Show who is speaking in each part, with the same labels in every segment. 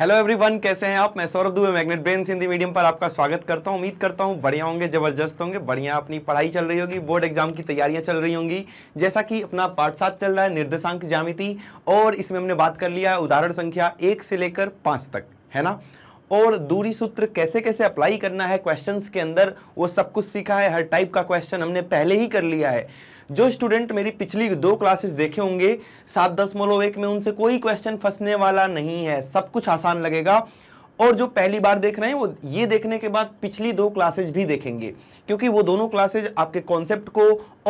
Speaker 1: Hello everyone कैसे हैं आप मैं Saurabh Dubey magnet brain Hindi medium पर आपका स्वागत करता हूं उम्मीद करता हूं बढ़िया होंगे जबरदस्त होंगे बढ़िया अपनी पढ़ाई चल रही होगी बोर्ड एग्जाम की तैयारियां चल रही होंगी जैसा कि अपना पाठ सात चल रहा है निर्देशांक जामिति और इसमें हमने बात कर लिया है उदाहरण संख्या एक से लेकर पाँच तक है ना और दूरी सूत्र कैसे कैसे अप्लाई करना है क्वेश्चंस के अंदर वो सब कुछ सीखा है हर टाइप का क्वेश्चन हमने पहले ही कर लिया है जो स्टूडेंट मेरी पिछली दो क्लासेस देखे होंगे सात दशमलव एक में उनसे कोई क्वेश्चन फंसने वाला नहीं है सब कुछ आसान लगेगा और जो पहली बार देख रहे हैं वो ये देखने के बाद पिछली दो क्लासेज भी देखेंगे क्योंकि वो दोनों क्लासेज आपके कॉन्सेप्ट को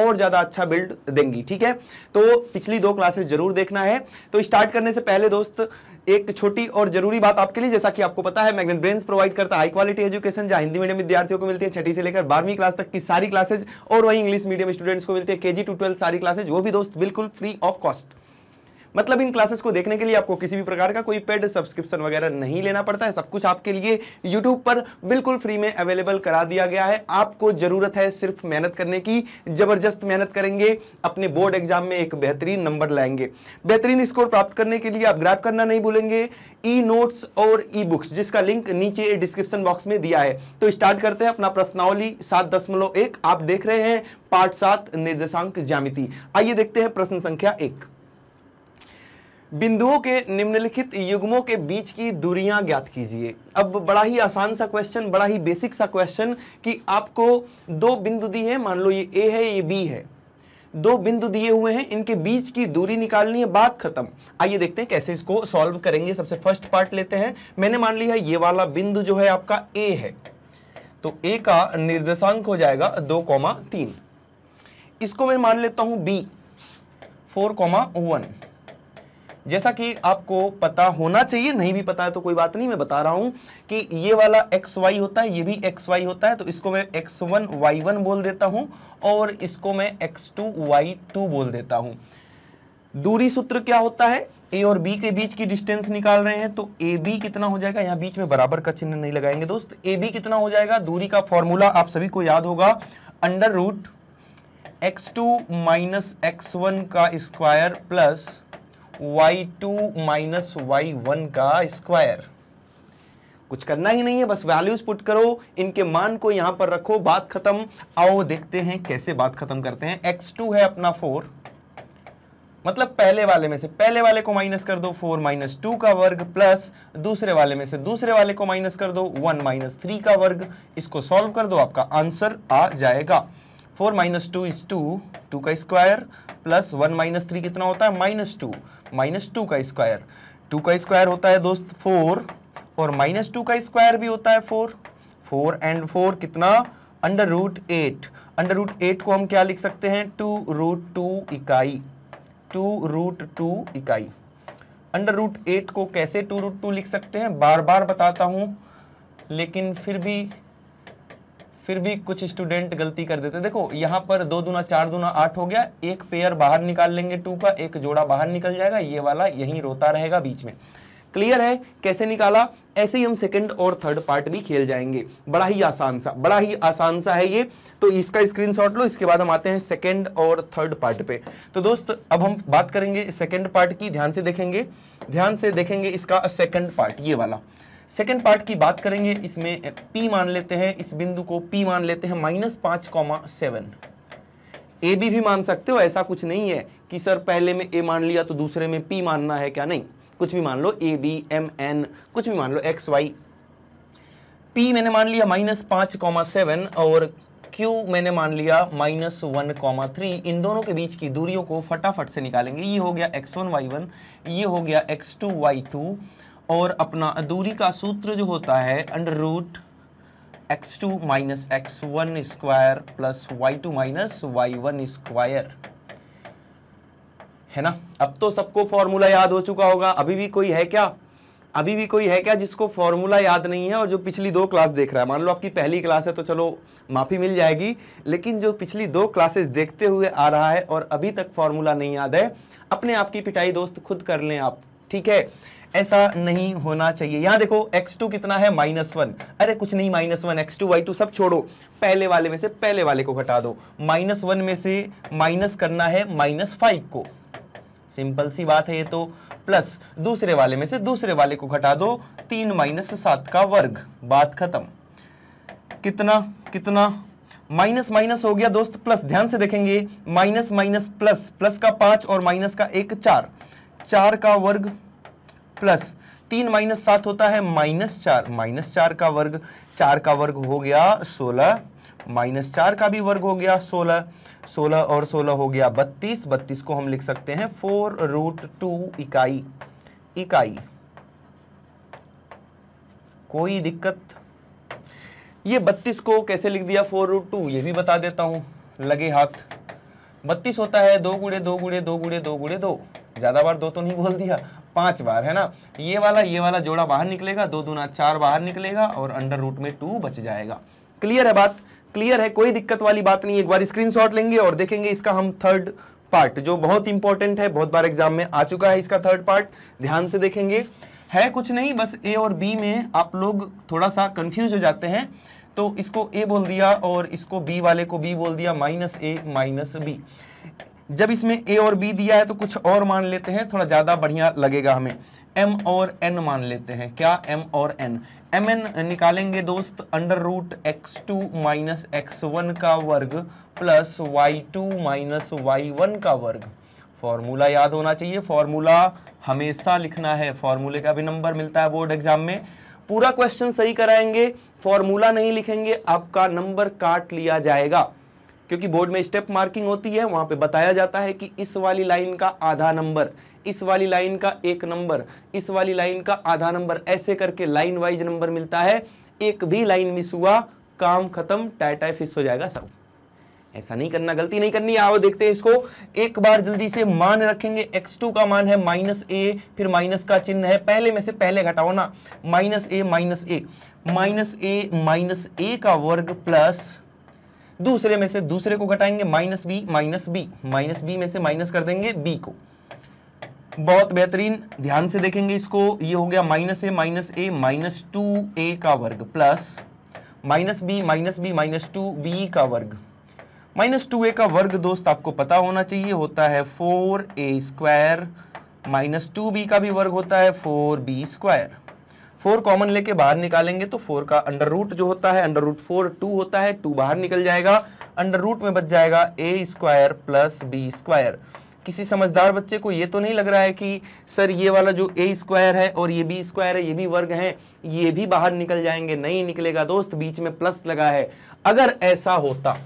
Speaker 1: और ज़्यादा अच्छा बिल्ड देंगी ठीक है तो पिछली दो क्लासेज जरूर देखना है तो स्टार्ट करने से पहले दोस्त एक छोटी और जरूरी बात आपके लिए जैसा कि आपको पता है मैग्नेट ब्रेन प्रोवाइड करता है हाई क्वालिटी एजुकेशन जहां हिंदी मीडियम विद्यार्थियों को मिलती है छठी से लेकर बारहवीं क्लास तक की सारी क्लासेज और वहीं इंग्लिश मीडियम स्टूडेंट्स को मिलती है केजी टू ट्वेल्थ सारी क्लासेज वो भी दोस्त बिल्कुल फ्री ऑफ कॉस्ट मतलब इन क्लासेस को देखने के लिए आपको किसी भी प्रकार का कोई पेड सब्सक्रिप्शन वगैरह नहीं लेना पड़ता है सब कुछ आपके लिए यूट्यूब पर बिल्कुल फ्री में अवेलेबल करा दिया गया है आपको ज़रूरत है सिर्फ मेहनत करने की ज़बरदस्त मेहनत करेंगे अपने बोर्ड एग्जाम में एक बेहतरीन नंबर लाएंगे बेहतरीन स्कोर प्राप्त करने के लिए आप ग्रैप करना नहीं भूलेंगे ई नोट्स और ई बुक्स जिसका लिंक नीचे डिस्क्रिप्शन बॉक्स में दिया है तो स्टार्ट करते हैं अपना प्रश्नावली सात दशमलव एक आप देख रहे हैं पार्ट सात निर्देशांक ज्यामिति आइए देखते हैं प्रश्न संख्या एक बिंदुओं के निम्नलिखित युग्मों के बीच की दूरियां ज्ञात कीजिए अब बड़ा ही आसान सा क्वेश्चन बड़ा ही बेसिक सा क्वेश्चन कि आपको दो बिंदु दिए हैं मान लो ये ए है ये बी है दो बिंदु दिए हुए हैं इनके बीच की दूरी निकालनी है बात खत्म आइए देखते हैं कैसे इसको सॉल्व करेंगे सबसे फर्स्ट पार्ट लेते हैं मैंने मान लिया ये वाला बिंदु जो है आपका ए है तो ए का निर्देशांक हो जाएगा दो कौमा तीन इसको मैं मान लेता हूं बी फोर कौमा वन जैसा कि आपको पता होना चाहिए नहीं भी पता है तो कोई बात नहीं मैं बता रहा हूं कि ये वाला एक्स वाई होता है ये भी एक्स वाई होता है तो इसको मैं एक्स वन वाई वन बोल देता हूं और इसको मैं एक्स टू वाई टू बोल देता हूं दूरी सूत्र क्या होता है ए और बी के बीच की डिस्टेंस निकाल रहे हैं तो ए बी कितना हो जाएगा यहाँ बीच में बराबर का चिन्ह नहीं लगाएंगे दोस्त ए बी कितना हो जाएगा दूरी का फॉर्मूला आप सभी को याद होगा under root x two minus x one का square plus y two minus y one का स्क्वायर कुछ करना ही नहीं है बस वैल्यूज पुट करो इनके मान को यहां पर रखो बात खत्म आओ देखते हैं कैसे बात खत्म करते हैं x2 है अपना 4 मतलब पहले वाले में से पहले वाले को माइनस कर दो फोर माइनस टू का वर्ग प्लस दूसरे वाले में से दूसरे वाले को माइनस कर दो वन माइनस थ्री का वर्ग इसको सॉल्व कर दो आपका आंसर आ जाएगा four minus two is two two का square plus one minus three कितना होता है माइनस टू माइनस टू का स्क्वायर टू का स्क्वायर होता है दोस्त फोर और माइनस टू का स्क्वायर भी होता है फोर फोर एंड फोर कितना under root eight under root eight को हम क्या लिख सकते हैं टू रूट टू इकाई टू रूट टू इकाई अंडर रूट एट को कैसे टू रूट टू लिख सकते हैं बार बार बताता हूं लेकिन फिर भी फिर भी कुछ स्टूडेंट गलती कर देते देखो यहाँ पर दो दुना चार दुना आठ हो गया एक पेयर बाहर निकाल लेंगे टू का एक जोड़ा बाहर निकल जाएगा ये वाला यही रोता रहेगा बीच में क्लियर है कैसे निकाला ऐसे ही हम सेकंड और थर्ड पार्ट भी खेल जाएंगे बड़ा ही आसान सा बड़ा ही आसान सा है ये तो इसका स्क्रीनशॉट लो इसके बाद हम आते हैं सेकंड और थर्ड पार्ट पे तो दोस्त अब हम बात करेंगे सेकंड पार्ट की ध्यान से देखेंगे ध्यान से देखेंगे इसका सेकंड पार्ट ये वाला सेकेंड पार्ट की बात करेंगे इसमें P मान लेते हैं इस बिंदु को P मान लेते हैं माइनस पांच कॉमा सेवन ए बी भी मान सकते हो ऐसा कुछ नहीं है कि सर पहले में A मान लिया तो दूसरे में P मानना है क्या नहीं कुछ भी मान लो ए बी एम एन कुछ भी मान लो एक्स वाई पी मैंने मान लिया माइनस पांच कॉमा सेवन और क्यू मैंने मान लिया माइनस वन कॉमा थ्री इन दोनों के बीच की दूरियों को फटाफट से निकालेंगे ये हो गया एक्स वन वाई वन ये हो गया एक्स टू वाई टू और अपना दूरी का सूत्र जो होता है under root x two minus x one square plus y two minus y one square है ना अब तो सबको फॉर्मूला याद हो चुका होगा अभी भी कोई है क्या अभी भी कोई है क्या जिसको फॉर्मूला याद नहीं है और जो पिछली दो क्लास देख रहा है मान लो आपकी पहली क्लास है तो चलो माफ़ी मिल जाएगी लेकिन जो पिछली दो क्लासेस देखते हुए आ रहा है और अभी तक फॉर्मूला नहीं याद है अपने आपकी पिटाई दोस्त खुद कर लें आप ठीक है ऐसा नहीं होना चाहिए यहां देखो x2 कितना है माइनस वन अरे कुछ नहीं minus one x two y two सब छोड़ो पहले वाले में से पहले वाले को घटा दो माइनस वन में से माइनस करना है माइनस फाइव को सिंपल सी बात है ये तो प्लस दूसरे वाले में से दूसरे वाले को घटा दो तीन माइनस सात का वर्ग बात खत्म कितना कितना माइनस माइनस हो गया दोस्त प्लस ध्यान से देखेंगे माइनस माइनस प्लस प्लस का पांच और माइनस का एक चार चार का वर्ग प्लस तीन माइनस सात होता है माइनस चार माइनस चार का वर्ग चार का वर्ग हो गया सोलह माइनस चार का भी वर्ग हो गया सोलह सोलह और सोलह हो गया बत्तीस बत्तीस को हम लिख सकते हैं फोर रूट टू इकाई इकाई कोई दिक्कत ये बत्तीस को कैसे लिख दिया फोर रूट टू ये भी बता देता हूं लगे हाथ बत्तीस होता है दो गुड़े दो गुड़े दो गुड़े दो गुड़े दो ज़्यादा बार दो तो नहीं बोल दिया पांच बार है ना ये वाला ये वाला जोड़ा बाहर निकलेगा दो दुना चार बाहर निकलेगा और अंडर रूट में टू बच जाएगा क्लियर है बात क्लियर है कोई दिक्कत वाली बात नहीं एक बार स्क्रीनशॉट लेंगे और देखेंगे इसका हम थर्ड पार्ट जो बहुत इंपॉर्टेंट है बहुत बार एग्जाम में आ चुका है इसका थर्ड पार्ट ध्यान से देखेंगे है कुछ नहीं बस ए और बी में आप लोग थोड़ा सा कंफ्यूज हो जाते हैं तो इसको ए बोल दिया और इसको बी वाले को बी बोल दिया माइनस ए माइनस बी जब इसमें ए और बी दिया है तो कुछ और मान लेते हैं थोड़ा ज़्यादा बढ़िया लगेगा हमें एम और एन मान लेते हैं क्या एम और एन एम एन निकालेंगे दोस्त under root x two minus x one का वर्ग plus y two minus y one का वर्ग फॉर्मूला याद होना चाहिए फॉर्मूला हमेशा लिखना है फॉर्मूले का भी नंबर मिलता है बोर्ड एग्जाम में पूरा क्वेश्चन सही कराएंगे फॉर्मूला नहीं लिखेंगे आपका नंबर काट लिया जाएगा क्योंकि बोर्ड में स्टेप मार्किंग होती है वहां पे बताया जाता है कि इस वाली लाइन का आधा नंबर इस वाली लाइन का एक नंबर इस वाली लाइन का आधा नंबर ऐसे करके लाइन वाइज नंबर मिलता है एक भी लाइन मिस हुआ काम खत्म टाटा फिक्स हो जाएगा सब ऐसा नहीं करना गलती नहीं करनी आओ देखते हैं इसको एक बार जल्दी से मान रखेंगे x2 का मान है माइनस ए फिर माइनस का चिन्ह है पहले में से पहले घटाओ ना minus A minus A minus A minus A का वर्ग प्लस दूसरे में से दूसरे को घटाएंगे minus B minus B minus B में से माइनस कर देंगे बी को बहुत बेहतरीन ध्यान से देखेंगे इसको ये हो गया minus A minus A minus two A का वर्ग plus minus B minus B minus two B का वर्ग माइनस टू ए का वर्ग दोस्त आपको पता होना चाहिए होता है four A square minus two B का भी वर्ग होता है four B square four common लेके बाहर निकालेंगे तो फोर का अंडर रूट जो होता है अंडर रूट फोर टू होता है टू बाहर निकल जाएगा अंडर रूट में बच जाएगा A square plus B square किसी समझदार बच्चे को ये तो नहीं लग रहा है कि सर ये वाला जो ए स्क्वायर है और ये बी स्क्वायर है ये भी वर्ग है ये भी बाहर निकल जाएंगे नहीं निकलेगा दोस्त बीच में प्लस लगा है अगर ऐसा होता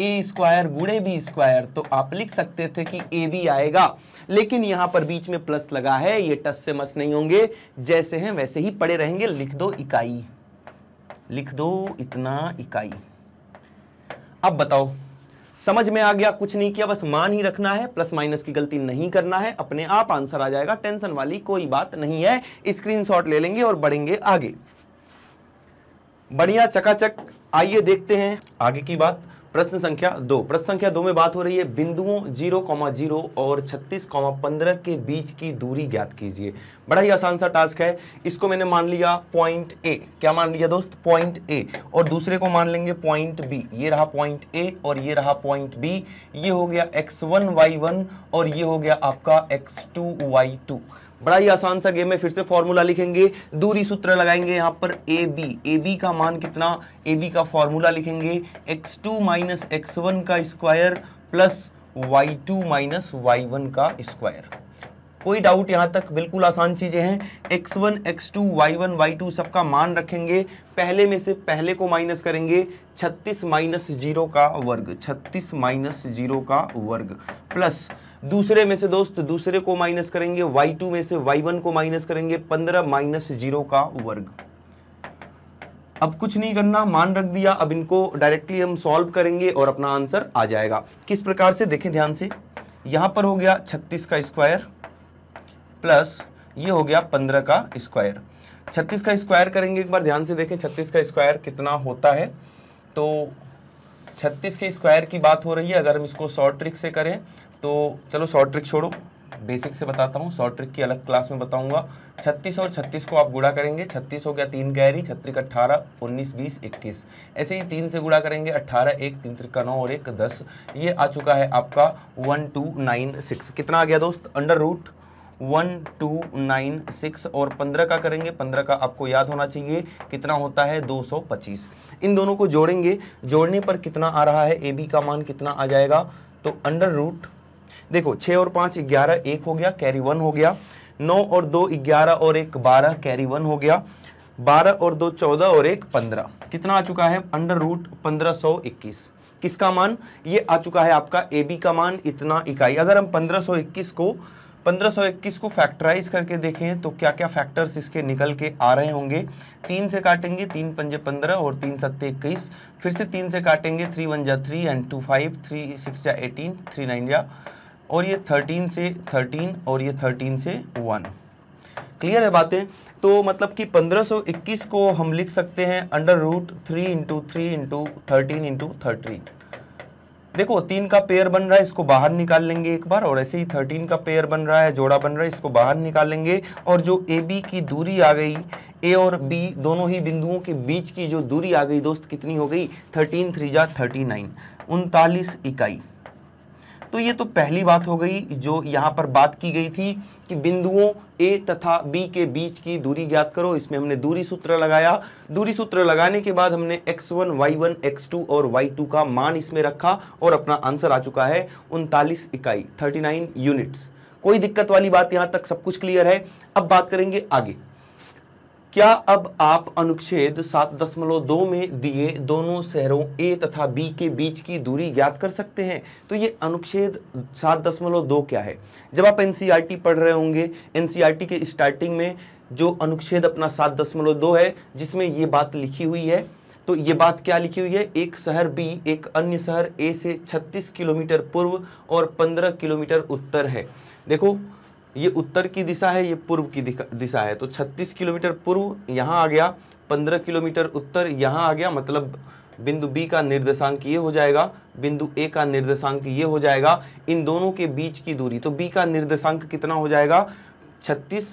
Speaker 1: ए स्क्वायर गुड़े बी स्क्वायर तो आप लिख सकते थे कि ए बी आएगा लेकिन यहां पर बीच में प्लस लगा है ये टस से मस नहीं होंगे जैसे हैं वैसे ही पड़े रहेंगे लिख दो इकाई लिख दो इतना इकाई अब बताओ समझ में आ गया कुछ नहीं किया बस मान ही रखना है प्लस माइनस की गलती नहीं करना है अपने आप आंसर आ जाएगा टेंशन वाली कोई बात नहीं है स्क्रीनशॉट ले लेंगे और बढ़ेंगे आगे बढ़िया चकाचक आइए देखते हैं आगे की बात प्रश्न संख्या दो प्रश्न संख्या दो में बात हो रही है बिंदुओं जीरो कॉमा जीरो और छत्तीस कॉमा पंद्रह के बीच की दूरी ज्ञात कीजिए बड़ा ही आसान सा टास्क है इसको मैंने मान लिया पॉइंट ए क्या मान लिया दोस्त पॉइंट ए और दूसरे को मान लेंगे पॉइंट बी ये रहा पॉइंट ए और ये रहा पॉइंट बी ये हो गया एक्स वन और ये हो गया आपका एक्स टू बड़ा ही आसान सा गेम है फिर से फॉर्मूला लिखेंगे दूरी सूत्र लगाएंगे यहाँ पर ए बी ए बी का मान कितना ए बी का फॉर्मूला लिखेंगे x two minus x one का square plus y two minus y one का स्क्वायर कोई डाउट यहाँ तक बिल्कुल आसान चीज़ें हैं x1, x2, y1, y2 सबका मान रखेंगे पहले में से पहले को माइनस करेंगे 36 माइनस जीरो का वर्ग 36 माइनस जीरो का वर्ग प्लस दूसरे में से दोस्त दूसरे को माइनस करेंगे वाई टू में से वाई वन को माइनस करेंगे पंद्रह माइनस जीरो का वर्ग अब कुछ नहीं करना मान रख दिया अब इनको डायरेक्टली हम सॉल्व करेंगे और अपना आंसर आ जाएगा किस प्रकार से देखें ध्यान से यहां पर हो गया छत्तीस का स्क्वायर प्लस ये हो गया पंद्रह का स्क्वायर छत्तीस का स्क्वायर करेंगे एक बार ध्यान से देखें छत्तीस का स्क्वायर कितना होता है तो छत्तीस के स्क्वायर की बात हो रही है अगर हम इसको शॉर्ट ट्रिक से करें तो चलो शॉर्ट ट्रिक छोड़ो बेसिक से बताता हूँ शॉर्ट ट्रिक की अलग क्लास में बताऊंगा 36 और 36 को आप गुड़ा करेंगे 36 हो गया तीन कैरी छत्तीस अट्ठारह उन्नीस बीस इक्कीस ऐसे ही तीन से गुड़ा करेंगे 18 एक तीन त्रिका नौ और एक दस ये आ चुका है आपका वन टू नाइन सिक्स कितना आ गया दोस्त under root one two nine six और पंद्रह का करेंगे पंद्रह का आपको याद होना चाहिए कितना होता है दो सौ पच्चीस इन दोनों को जोड़ेंगे जोड़ने पर कितना आ रहा है ए बी का मान कितना आ जाएगा तो अंडर रूट देखो छः और पांच ग्यारह एक हो गया कैरी वन हो गया नौ और दो ग्यारह और एक बारह कैरी वन हो गया बारह और दो चौदह और एक पंद्रह कितना आ चुका है अंडर रूट पंद्रह सौ इक्कीस किसका मान ये आ चुका है आपका ए बी का मान इतना इकाई अगर हम पंद्रह सौ इक्कीस को पंद्रह सौ इक्कीस को फैक्टराइज करके देखें तो क्या क्या फैक्टर्स इसके निकल के आ रहे होंगे तीन से काटेंगे तीन पंजे पंद्रह और तीन सत्ते इक्कीस फिर से तीन से काटेंगे थ्री वन जा three and two five three six जा एटीन थ्री नाइन जा और ये थर्टीन से थर्टीन और ये थर्टीन से वन क्लियर है बातें तो मतलब कि 1521 को हम लिख सकते हैं under root three into three into thirteen into thirteen देखो तीन का पेयर बन रहा है इसको बाहर निकाल लेंगे एक बार और ऐसे ही थर्टीन का पेयर बन रहा है जोड़ा बन रहा है इसको बाहर निकाल लेंगे और जो ए बी की दूरी आ गई ए और बी दोनों ही बिंदुओं के बीच की जो दूरी आ गई दोस्त कितनी हो गई थर्टीन थ्री जा थर्टी नाइन उनतालीस इकाई तो ये तो पहली बात हो गई जो यहाँ पर बात की गई थी कि बिंदुओं ए तथा बी के बीच की दूरी ज्ञात करो इसमें हमने दूरी सूत्र लगाया दूरी सूत्र लगाने के बाद हमने x1, y1, x2 और y2 का मान इसमें रखा और अपना आंसर आ चुका है उनतालीस इकाई 39 यूनिट्स कोई दिक्कत वाली बात यहाँ तक सब कुछ क्लियर है अब बात करेंगे आगे क्या अब आप अनुच्छेद सात दशमलव दो में दिए दोनों शहरों ए तथा बी के बीच की दूरी ज्ञात कर सकते हैं तो ये अनुच्छेद सात दशमलव दो क्या है जब आप एनसीईआरटी e पढ़ रहे होंगे एनसीईआरटी e के स्टार्टिंग में जो अनुच्छेद अपना सात दशमलव दो है जिसमें ये बात लिखी हुई है तो ये बात क्या लिखी हुई है एक शहर बी एक अन्य शहर ए से छत्तीस किलोमीटर पूर्व और पंद्रह किलोमीटर उत्तर है देखो ये उत्तर की दिशा है ये पूर्व की दिशा है तो 36 किलोमीटर पूर्व यहाँ आ गया 15 किलोमीटर उत्तर यहाँ आ गया मतलब बिंदु बी का निर्देशांक ये हो जाएगा बिंदु ए का निर्देशांक ये हो जाएगा इन दोनों के बीच की दूरी तो बी का निर्देशांक कितना हो जाएगा 36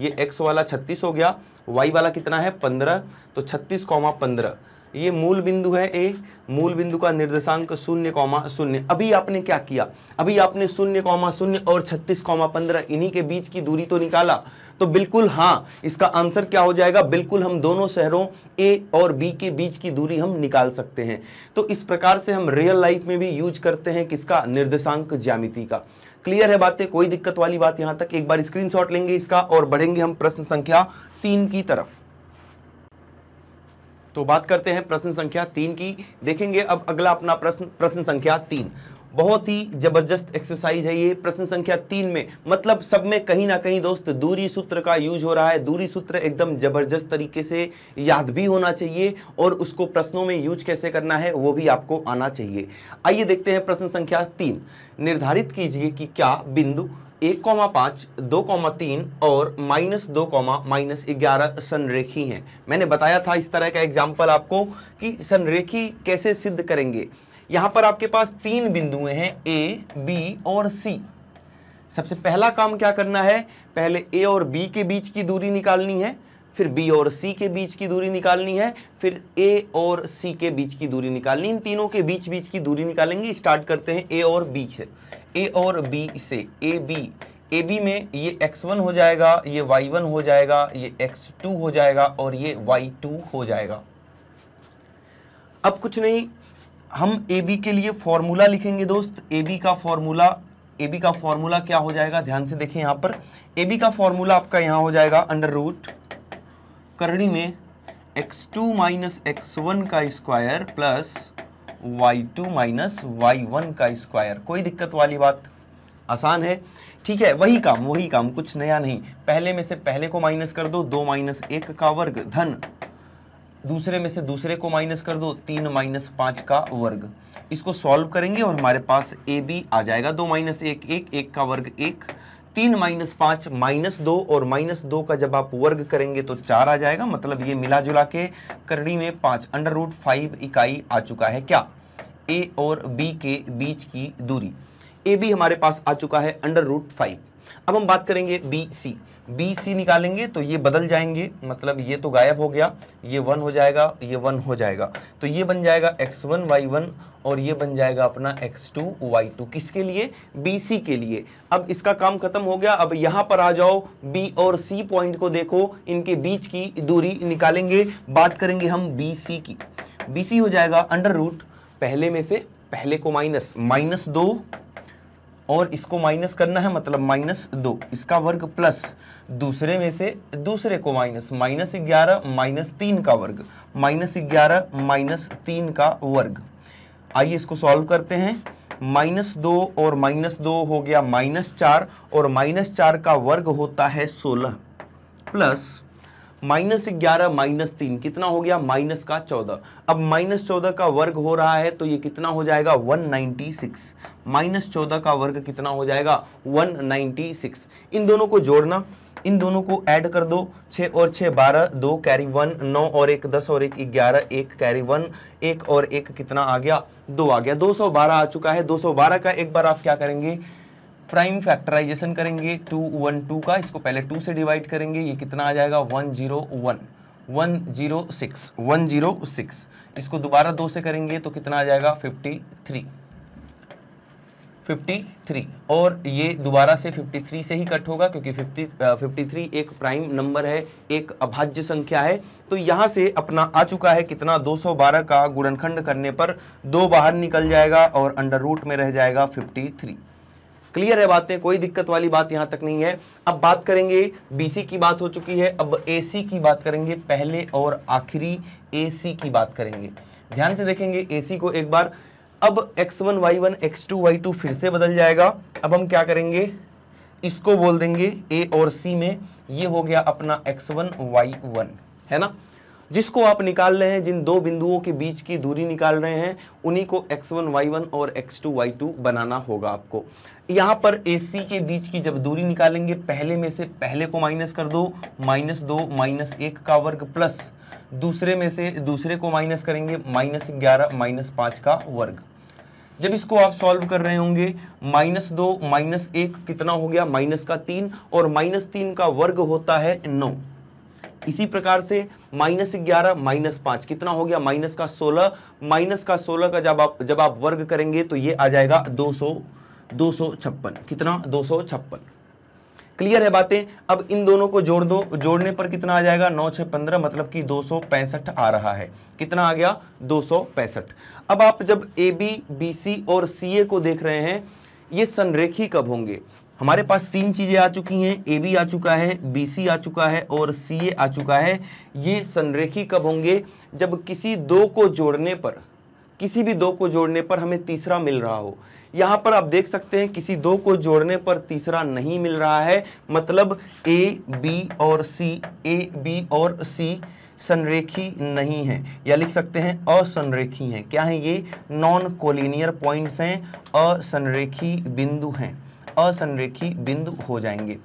Speaker 1: ये एक्स वाला 36 हो गया वाई वाला कितना है 15 तो 36 कौमा पंद्रह ये मूल बिंदु है ए मूल बिंदु का निर्देशांक शून्य कौमा शून्य अभी आपने क्या किया अभी आपने शून्य कौमा शून्य और छत्तीस कौमा पंद्रह इन्हीं के बीच की दूरी तो निकाला तो बिल्कुल हाँ इसका आंसर क्या हो जाएगा बिल्कुल हम दोनों शहरों ए और बी के बीच की दूरी हम निकाल सकते हैं तो इस प्रकार से हम रियल लाइफ में भी यूज करते हैं किसका निर्देशांक ज्यामिति का क्लियर है बातें कोई दिक्कत वाली बात यहां तक एक बार स्क्रीनशॉट लेंगे इसका और बढ़ेंगे हम प्रश्न संख्या तीन की तरफ तो बात करते हैं प्रश्न संख्या तीन की देखेंगे अब अगला अपना प्रश्न प्रश्न संख्या तीन बहुत ही जबरदस्त एक्सरसाइज है ये प्रश्न संख्या तीन में मतलब सब में कहीं ना कहीं दोस्त दूरी सूत्र का यूज हो रहा है दूरी सूत्र एकदम जबरदस्त तरीके से याद भी होना चाहिए और उसको प्रश्नों में यूज कैसे करना है वो भी आपको आना चाहिए आइए देखते हैं प्रश्न संख्या तीन निर्धारित कीजिए कि क्या बिंदु एक कौमा पाँच दो कौमा तीन और माइनस दो कौमा माइनस ग्यारह सनरेखी हैं मैंने बताया था इस तरह का एग्जाम्पल आपको कि सनरेखी कैसे सिद्ध करेंगे यहाँ पर आपके पास तीन बिंदुएं हैं ए बी और सी सबसे पहला काम क्या करना है पहले ए और बी के बीच की दूरी निकालनी है फिर बी और सी के बीच की दूरी निकालनी है फिर ए और सी के बीच की दूरी निकालनी इन तीनों के बीच बीच की दूरी निकालेंगे स्टार्ट करते हैं ए और बी से ए और बी से ए बी ए बी में ये एक्स वन हो जाएगा ये वन हो जाएगा ये टू हो जाएगा और ये टू हो जाएगा अब कुछ नहीं हम ए बी के लिए फॉर्मूला लिखेंगे दोस्त ए बी का फॉर्मूला ए बी का फॉर्मूला क्या हो जाएगा ध्यान से देखें यहां पर ए बी का फॉर्मूला आपका यहां हो जाएगा अंडर रूट करणी में x two minus x one का square plus y two minus y one का स्क्वायर कोई दिक्कत वाली बात आसान है ठीक है वही काम वही काम कुछ नया नहीं पहले में से पहले को माइनस कर दो दो माइनस एक का वर्ग धन दूसरे में से दूसरे को माइनस कर दो तीन माइनस पाँच का वर्ग इसको सॉल्व करेंगे और हमारे पास ए बी आ जाएगा दो माइनस एक एक एक का वर्ग एक तीन माइनस पाँच माइनस दो और माइनस दो का जब आप वर्ग करेंगे तो चार आ जाएगा मतलब ये मिला जुला के करड़ी में पाँच अंडर रूट फाइव इकाई आ चुका है क्या ए और बी के बीच की दूरी ए बी हमारे पास आ चुका है अंडर रूट फाइव अब हम बात करेंगे बी सी बी सी निकालेंगे तो ये बदल जाएंगे मतलब ये तो गायब हो गया ये वन हो जाएगा ये वन हो जाएगा तो ये बन जाएगा एक्स वन वाई वन और ये बन जाएगा अपना एक्स टू वाई टू किसके लिए बी सी के लिए अब इसका काम खत्म हो गया अब यहाँ पर आ जाओ बी और सी पॉइंट को देखो इनके बीच की दूरी निकालेंगे बात करेंगे हम बी सी की बी सी हो जाएगा अंडर रूट पहले में से पहले को माइनस माइनस दो और इसको माइनस करना है मतलब माइनस दो इसका वर्ग प्लस दूसरे में से दूसरे को माइनस माइनस ग्यारह माइनस तीन का वर्ग माइनस ग्यारह माइनस तीन का वर्ग आइए इसको सॉल्व करते हैं माइनस दो और माइनस दो हो गया माइनस चार और माइनस चार का वर्ग होता है सोलह प्लस माइनस ग्यारह माइनस तीन कितना हो गया माइनस का चौदह अब माइनस चौदह का वर्ग हो रहा है तो ये कितना हो जाएगा वन नाइनटी सिक्स माइनस चौदह का वर्ग कितना हो जाएगा वन नाइनटी सिक्स इन दोनों को जोड़ना इन दोनों को ऐड कर दो छः और छः बारह दो कैरी वन नौ और एक दस और एक ग्यारह एक कैरी वन एक और एक कितना आ गया दो आ गया दो सौ बारह आ चुका है दो सौ बारह का एक बार आप क्या करेंगे प्राइम फैक्टराइजेशन करेंगे टू वन टू का इसको पहले टू से डिवाइड करेंगे ये कितना आ जाएगा one zero one one zero six one zero six इसको दोबारा दो से करेंगे तो कितना आ जाएगा फिफ्टी थ्री फिफ्टी थ्री और ये दोबारा से फिफ्टी थ्री से ही कट होगा क्योंकि फिफ्टी फिफ्टी थ्री एक प्राइम नंबर है एक अभाज्य संख्या है तो यहाँ से अपना आ चुका है कितना दो सौ बारह का गुणनखंड करने पर दो बाहर निकल जाएगा और अंडर रूट में रह जाएगा फिफ्टी थ्री क्लियर है बातें कोई दिक्कत वाली बात यहाँ तक नहीं है अब बात करेंगे बीसी की बात हो चुकी है अब एसी की बात करेंगे पहले और आखिरी एसी की बात करेंगे ध्यान से देखेंगे एसी को एक बार अब x one y one x two y two फिर से बदल जाएगा अब हम क्या करेंगे इसको बोल देंगे ए और सी में ये हो गया अपना एक्स वन वाई वन है ना जिसको आप निकाल रहे हैं जिन दो बिंदुओं के बीच की दूरी निकाल रहे हैं उन्हीं को x1 y1 और x2 y2 बनाना होगा आपको यहाँ पर AC के बीच की जब दूरी निकालेंगे पहले में से पहले को माइनस कर दो माइनस दो माइनस एक का वर्ग प्लस दूसरे में से दूसरे को माइनस करेंगे माइनस ग्यारह माइनस पाँच का वर्ग जब इसको आप सॉल्व कर रहे होंगे माइनस दो माइनस एक कितना हो गया माइनस का तीन और माइनस तीन का वर्ग होता है नौ इसी प्रकार से माइनस ग्यारह माइनस पांच कितना हो गया माइनस का सोलह माइनस का सोलह का जब आप जब आप वर्ग करेंगे तो ये आ जाएगा दो सौ दो सौ छप्पन कितना दो सौ छप्पन क्लियर है बातें अब इन दोनों को जोड़ दो जोड़ने पर कितना आ जाएगा नौ छः पंद्रह मतलब कि दो सौ पैंसठ आ रहा है कितना आ गया दो सौ पैंसठ अब आप जब ए बी बी सी और सी ए को देख रहे हैं ये संरेखी कब होंगे हमारे पास तीन चीज़ें आ चुकी हैं ए बी आ चुका है बी सी आ चुका है और सी ए आ चुका है ये संरेखी कब होंगे जब किसी दो को जोड़ने पर किसी भी दो को जोड़ने पर हमें तीसरा मिल रहा हो यहाँ पर आप देख सकते हैं किसी दो को जोड़ने पर तीसरा नहीं मिल रहा है मतलब ए बी और सी ए बी और सी संरेखी नहीं है या लिख सकते हैं असंरेखी हैं क्या है ये नॉन कोलिनियर पॉइंट्स हैं असंरेखी बिंदु हैं असंरेखी बिंदु हो जाएंगे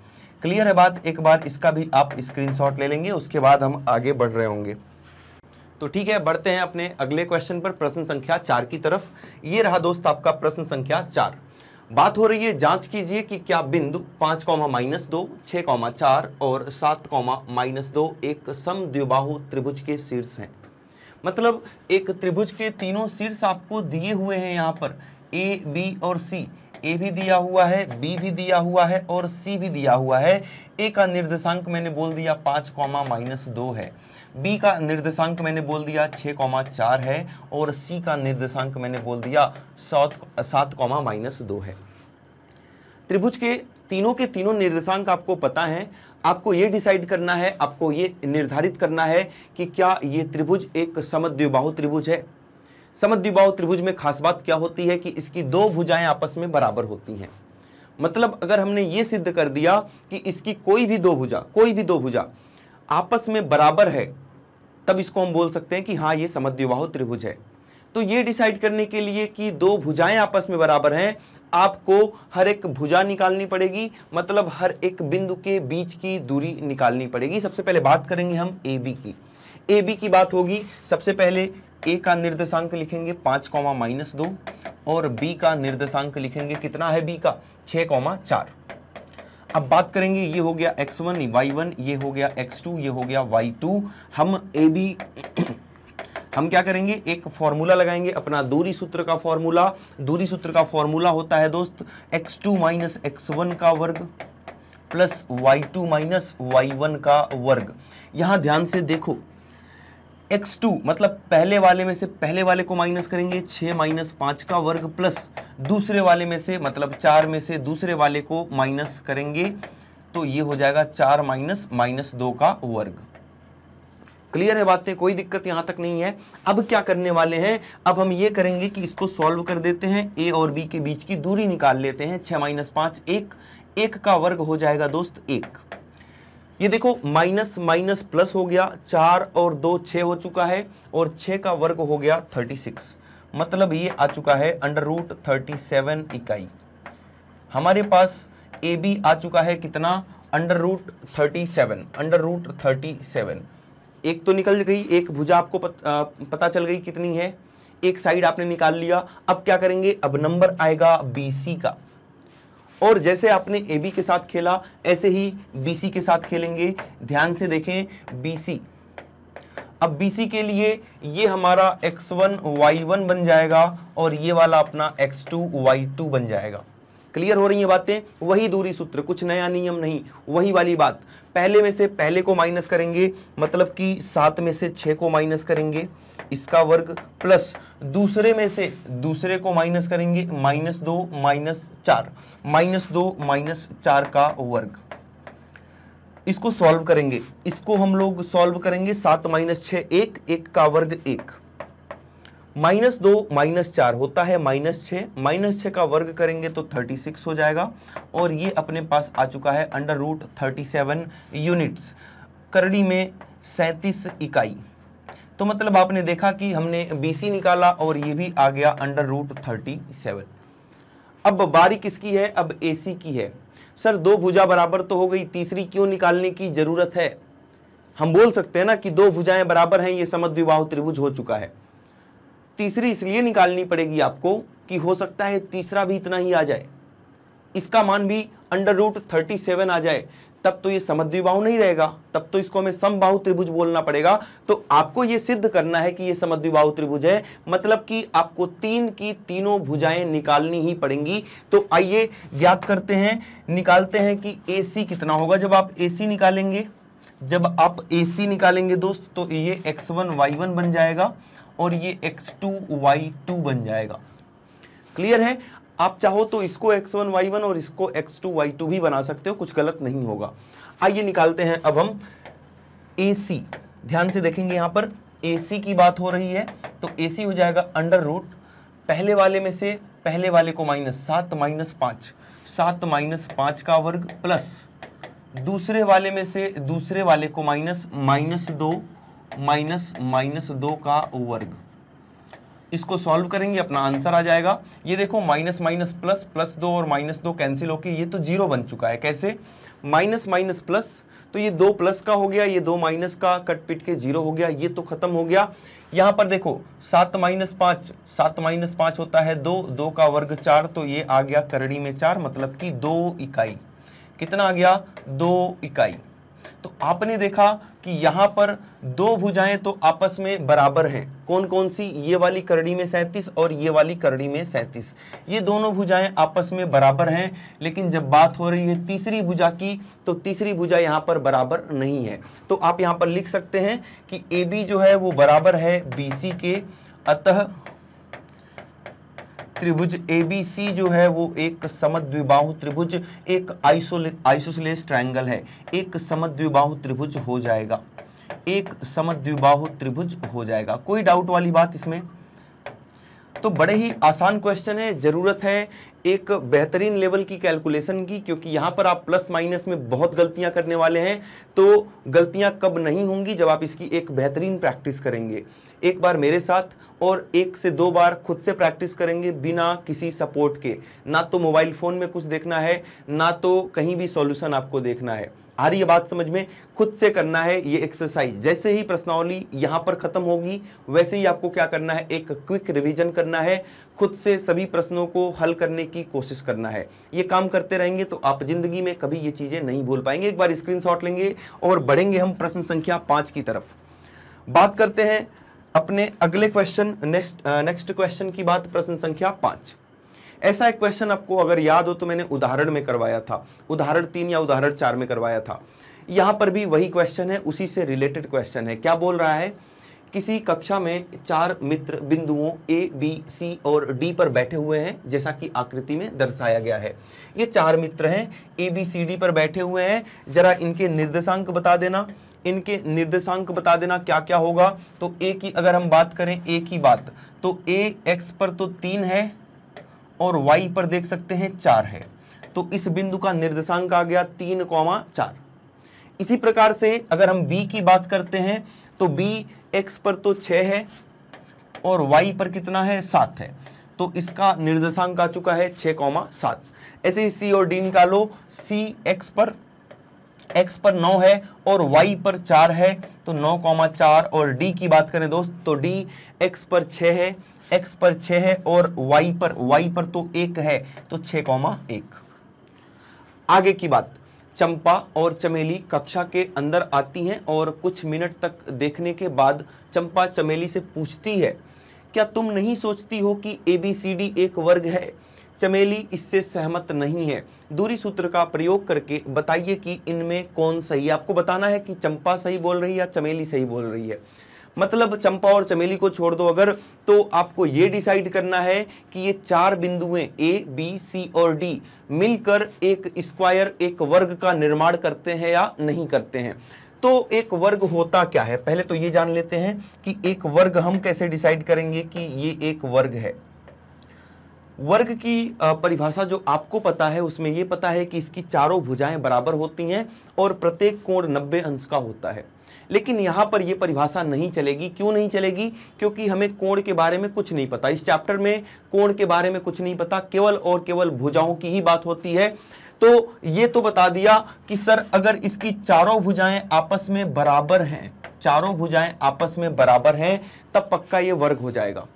Speaker 1: क्लियर है बात एक बार इसका भी आप स्क्रीनशॉट ले लेंगे उसके बाद हम आगे बढ़ रहे होंगे तो ठीक है बढ़ते हैं अपने अगले क्वेश्चन पर प्रश्न संख्या चार की तरफ ये रहा दोस्त आपका प्रश्न संख्या चार बात हो रही है जांच कीजिए कि क्या बिंदु पांच कौमा माइनस दो छह कौमा चार और सात कौमा माइनस दो एक सम द्विबाहु त्रिभुज के शीर्ष हैं मतलब एक त्रिभुज के तीनों शीर्ष आपको दिए हुए हैं यहाँ पर ए बी और सी ए भी दिया हुआ है बी भी दिया हुआ है और सी भी दिया हुआ है ए का निर्देशांक मैंने बोल दिया पाँच कॉमा माइनस दो है बी का निर्देशांक मैंने बोल दिया छः कॉमा चार है और सी का निर्देशांक मैंने बोल दिया सात सात कॉमा माइनस दो है त्रिभुज के तीनों के तीनों निर्देशांक आपको पता है आपको ये डिसाइड करना है आपको ये निर्धारित करना है कि क्या ये त्रिभुज एक समद्विबाहु त्रिभुज है समद्विबाहु त्रिभुज में खास बात क्या होती है कि इसकी दो भुजाएं आपस में बराबर होती हैं मतलब अगर हमने ये सिद्ध कर दिया कि इसकी कोई भी दो भुजा कोई भी दो भुजा आपस में बराबर है तब इसको हम बोल सकते हैं कि हाँ ये समद्विबाहु त्रिभुज है तो ये डिसाइड करने के लिए कि दो भुजाएं आपस में बराबर हैं आपको हर एक भुजा निकालनी पड़ेगी मतलब हर एक बिंदु के बीच की दूरी निकालनी पड़ेगी सबसे पहले बात करेंगे हम ए बी की ए बी की बात होगी सबसे पहले ए का निर्देशांक लिखेंगे पाँच कौमा माइनस दो और बी का निर्देशांक लिखेंगे कितना है बी का छः कौमा चार अब बात करेंगे ये हो गया एक्स वन वाई वन ये हो गया एक्स टू ये हो गया वाई टू हम ए बी हम क्या करेंगे एक फॉर्मूला लगाएंगे अपना दूरी सूत्र का फॉर्मूला दूरी सूत्र का फॉर्मूला होता है दोस्त x2 two minus x one का वर्ग plus y two minus y one का वर्ग यहां ध्यान से देखो एक्स टू मतलब पहले वाले में से पहले वाले को माइनस करेंगे छः माइनस पाँच का वर्ग प्लस दूसरे वाले में से मतलब चार में से दूसरे वाले को माइनस करेंगे तो ये हो जाएगा चार माइनस माइनस दो का वर्ग क्लियर है बातें कोई दिक्कत यहां तक नहीं है अब क्या करने वाले हैं अब हम ये करेंगे कि इसको सॉल्व कर देते हैं ए और बी के बीच की दूरी निकाल लेते हैं छः माइनस पाँच एक एक का वर्ग हो जाएगा दोस्त एक ये देखो माइनस माइनस प्लस हो गया चार और दो छ हो चुका है और छः का वर्ग हो गया थर्टी सिक्स मतलब ये आ चुका है अंडर रूट थर्टी सेवन इकाई हमारे पास ए बी आ चुका है कितना under root thirty seven under root thirty seven एक तो निकल गई एक भुजा आपको पत, आ, पता चल गई कितनी है एक साइड आपने निकाल लिया अब क्या करेंगे अब नंबर आएगा बी सी का और जैसे आपने ए बी के साथ खेला ऐसे ही बी सी के साथ खेलेंगे ध्यान से देखें बी सी अब बी सी के लिए ये हमारा एक्स वन वाई वन बन जाएगा और ये वाला अपना एक्स टू वाई टू बन जाएगा क्लियर हो रही है बातें वही दूरी सूत्र कुछ नया नियम नहीं वही वाली बात पहले में से पहले को माइनस करेंगे मतलब कि सात में से छः को माइनस करेंगे इसका वर्ग प्लस दूसरे में से दूसरे को माइनस करेंगे माइनस दो माइनस चार माइनस दो माइनस चार का वर्ग इसको सॉल्व करेंगे इसको हम लोग सॉल्व करेंगे सात माइनस छ एक एक का वर्ग एक माइनस दो माइनस चार होता है माइनस छ माइनस छ का वर्ग करेंगे तो थर्टी सिक्स हो जाएगा और ये अपने पास आ चुका है under root thirty seven units करड़ी में सैंतीस इकाई तो मतलब आपने देखा कि हमने BC निकाला और ये भी आ गया अंडर रूट थर्टी सेवन अब बारी किसकी है अब AC की है सर दो भुजा बराबर तो हो गई तीसरी क्यों निकालने की जरूरत है हम बोल सकते हैं ना कि दो भुजाएं बराबर हैं ये समद्विबाहु त्रिभुज हो चुका है तीसरी इसलिए निकालनी पड़ेगी आपको कि हो सकता है तीसरा भी इतना ही आ जाए इसका मान भी अंडर रूट थर्टी सेवन आ जाए तब तो ये समद्विबाहु नहीं रहेगा तब तो इसको हमें समबाहु त्रिभुज बोलना पड़ेगा तो आपको ये सिद्ध करना है कि ये समद्विबाहु त्रिभुज है मतलब कि आपको तीन की तीनों भुजाएं निकालनी ही पड़ेंगी तो आइए ज्ञात करते हैं निकालते हैं कि ए कितना होगा जब आप ए निकालेंगे जब आप ए निकालेंगे दोस्त तो ये एक्स वन बन जाएगा और ये एक्स टू बन जाएगा क्लियर है आप चाहो तो इसको x1 y1 और इसको x2 y2 भी बना सकते हो कुछ गलत नहीं होगा आइए निकालते हैं अब हम AC ध्यान से देखेंगे यहाँ पर AC की बात हो रही है तो AC हो जाएगा अंडर रूट पहले वाले में से पहले वाले को माइनस सात माइनस पाँच सात माइनस पाँच का वर्ग प्लस दूसरे वाले में से दूसरे वाले को माइनस माइनस दो माइनस माइनस दो का वर्ग इसको सॉल्व करेंगे अपना आंसर आ जाएगा ये देखो माइनस माइनस प्लस प्लस दो और माइनस दो कैंसिल होके ये तो जीरो बन चुका है कैसे माइनस माइनस प्लस तो ये दो प्लस का हो गया ये दो माइनस का कट पिट के जीरो हो गया ये तो खत्म हो गया यहां पर देखो सात माइनस पांच सात माइनस पांच होता है दो दो का वर्ग चार तो ये आ गया करड़ी में चार मतलब कि दो इकाई कितना आ गया दो इकाई तो आपने देखा कि यहां पर दो भुजाएं तो आपस में बराबर हैं कौन कौन सी ये वाली करड़ी में सैतीस और ये वाली करड़ी में सैंतीस ये दोनों भुजाएं आपस में बराबर हैं लेकिन जब बात हो रही है तीसरी भुजा की तो तीसरी भुजा यहां पर बराबर नहीं है तो आप यहां पर लिख सकते हैं कि ए बी जो है वो बराबर है बी सी के अतः त्रिभुज एबीसी जो है वो एक समद्विबाहु त्रिभुज एक आइसोसिलेस ट्रायंगल है एक समद्विबाहु त्रिभुज हो जाएगा एक समद्विबाहु त्रिभुज हो जाएगा कोई डाउट वाली बात इसमें तो बड़े ही आसान क्वेश्चन है ज़रूरत है एक बेहतरीन लेवल की कैलकुलेशन की क्योंकि यहां पर आप प्लस माइनस में बहुत गलतियां करने वाले हैं तो गलतियां कब नहीं होंगी जब आप इसकी एक बेहतरीन प्रैक्टिस करेंगे एक बार मेरे साथ और एक से दो बार खुद से प्रैक्टिस करेंगे बिना किसी सपोर्ट के ना तो मोबाइल फ़ोन में कुछ देखना है ना तो कहीं भी सॉल्यूशन आपको देखना है आ रही है बात समझ में खुद से करना है ये एक्सरसाइज जैसे ही प्रश्नावली यहाँ पर ख़त्म होगी वैसे ही आपको क्या करना है एक क्विक रिविजन करना है खुद से सभी प्रश्नों को हल करने की कोशिश करना है ये काम करते रहेंगे तो आप ज़िंदगी में कभी ये चीज़ें नहीं भूल पाएंगे एक बार स्क्रीन लेंगे और बढ़ेंगे हम प्रश्न संख्या पाँच की तरफ बात करते हैं अपने अगले क्वेश्चन नेक्स्ट नेक्स्ट क्वेश्चन की बात प्रश्न संख्या पांच ऐसा एक क्वेश्चन आपको अगर याद हो तो मैंने उदाहरण में करवाया था उदाहरण तीन या उदाहरण चार में करवाया था यहाँ पर भी वही क्वेश्चन है उसी से रिलेटेड क्वेश्चन है क्या बोल रहा है किसी कक्षा में चार मित्र बिंदुओं ए बी सी और डी पर बैठे हुए हैं जैसा कि आकृति में दर्शाया गया है ये चार मित्र हैं ए बी सी डी पर बैठे हुए हैं जरा इनके निर्देशांक बता देना इनके निर्देशांक बता देना क्या क्या होगा तो ए की अगर हम बात करें ए की बात तो ए एक्स पर तो तीन है और वाई पर देख सकते हैं चार है तो इस बिंदु का निर्देशांक आ गया तीन कौमा चार इसी प्रकार से अगर हम बी की बात करते हैं तो बी एक्स पर तो छ है और वाई पर कितना है सात है तो इसका निर्देशांक आ चुका है छह कौमा सात ऐसे ही सी और डी निकालो सी एक्स पर एक्स पर नौ है और वाई पर चार है तो नौ कौमा चार और डी की बात करें दोस्त तो डी एक्स पर छ है एक्स पर छ है और वाई पर वाई पर तो एक है तो छः कौमा एक आगे की बात चंपा और चमेली कक्षा के अंदर आती हैं और कुछ मिनट तक देखने के बाद चंपा चमेली से पूछती है क्या तुम नहीं सोचती हो कि ए बी सी डी एक वर्ग है चमेली इससे सहमत नहीं है दूरी सूत्र का प्रयोग करके बताइए कि इनमें कौन सही है आपको बताना है कि चंपा सही बोल रही है या चमेली सही बोल रही है मतलब चंपा और चमेली को छोड़ दो अगर तो आपको ये डिसाइड करना है कि ये चार बिंदुएं ए बी सी और डी मिलकर एक स्क्वायर एक वर्ग का निर्माण करते हैं या नहीं करते हैं तो एक वर्ग होता क्या है पहले तो ये जान लेते हैं कि एक वर्ग हम कैसे डिसाइड करेंगे कि ये एक वर्ग है वर्ग की परिभाषा जो आपको पता है उसमें ये पता है कि इसकी चारों भुजाएं बराबर होती हैं और प्रत्येक कोण नब्बे अंश का होता है लेकिन यहां पर यह परिभाषा नहीं चलेगी क्यों नहीं चलेगी क्योंकि हमें कोण के बारे में कुछ नहीं पता इस चैप्टर में कोण के बारे में कुछ नहीं पता केवल और केवल भुजाओं की ही बात होती है तो ये तो बता दिया कि सर अगर इसकी चारों भुजाएं आपस में बराबर हैं चारों भुजाएं आपस में बराबर हैं तब पक्का ये वर्ग हो जाएगा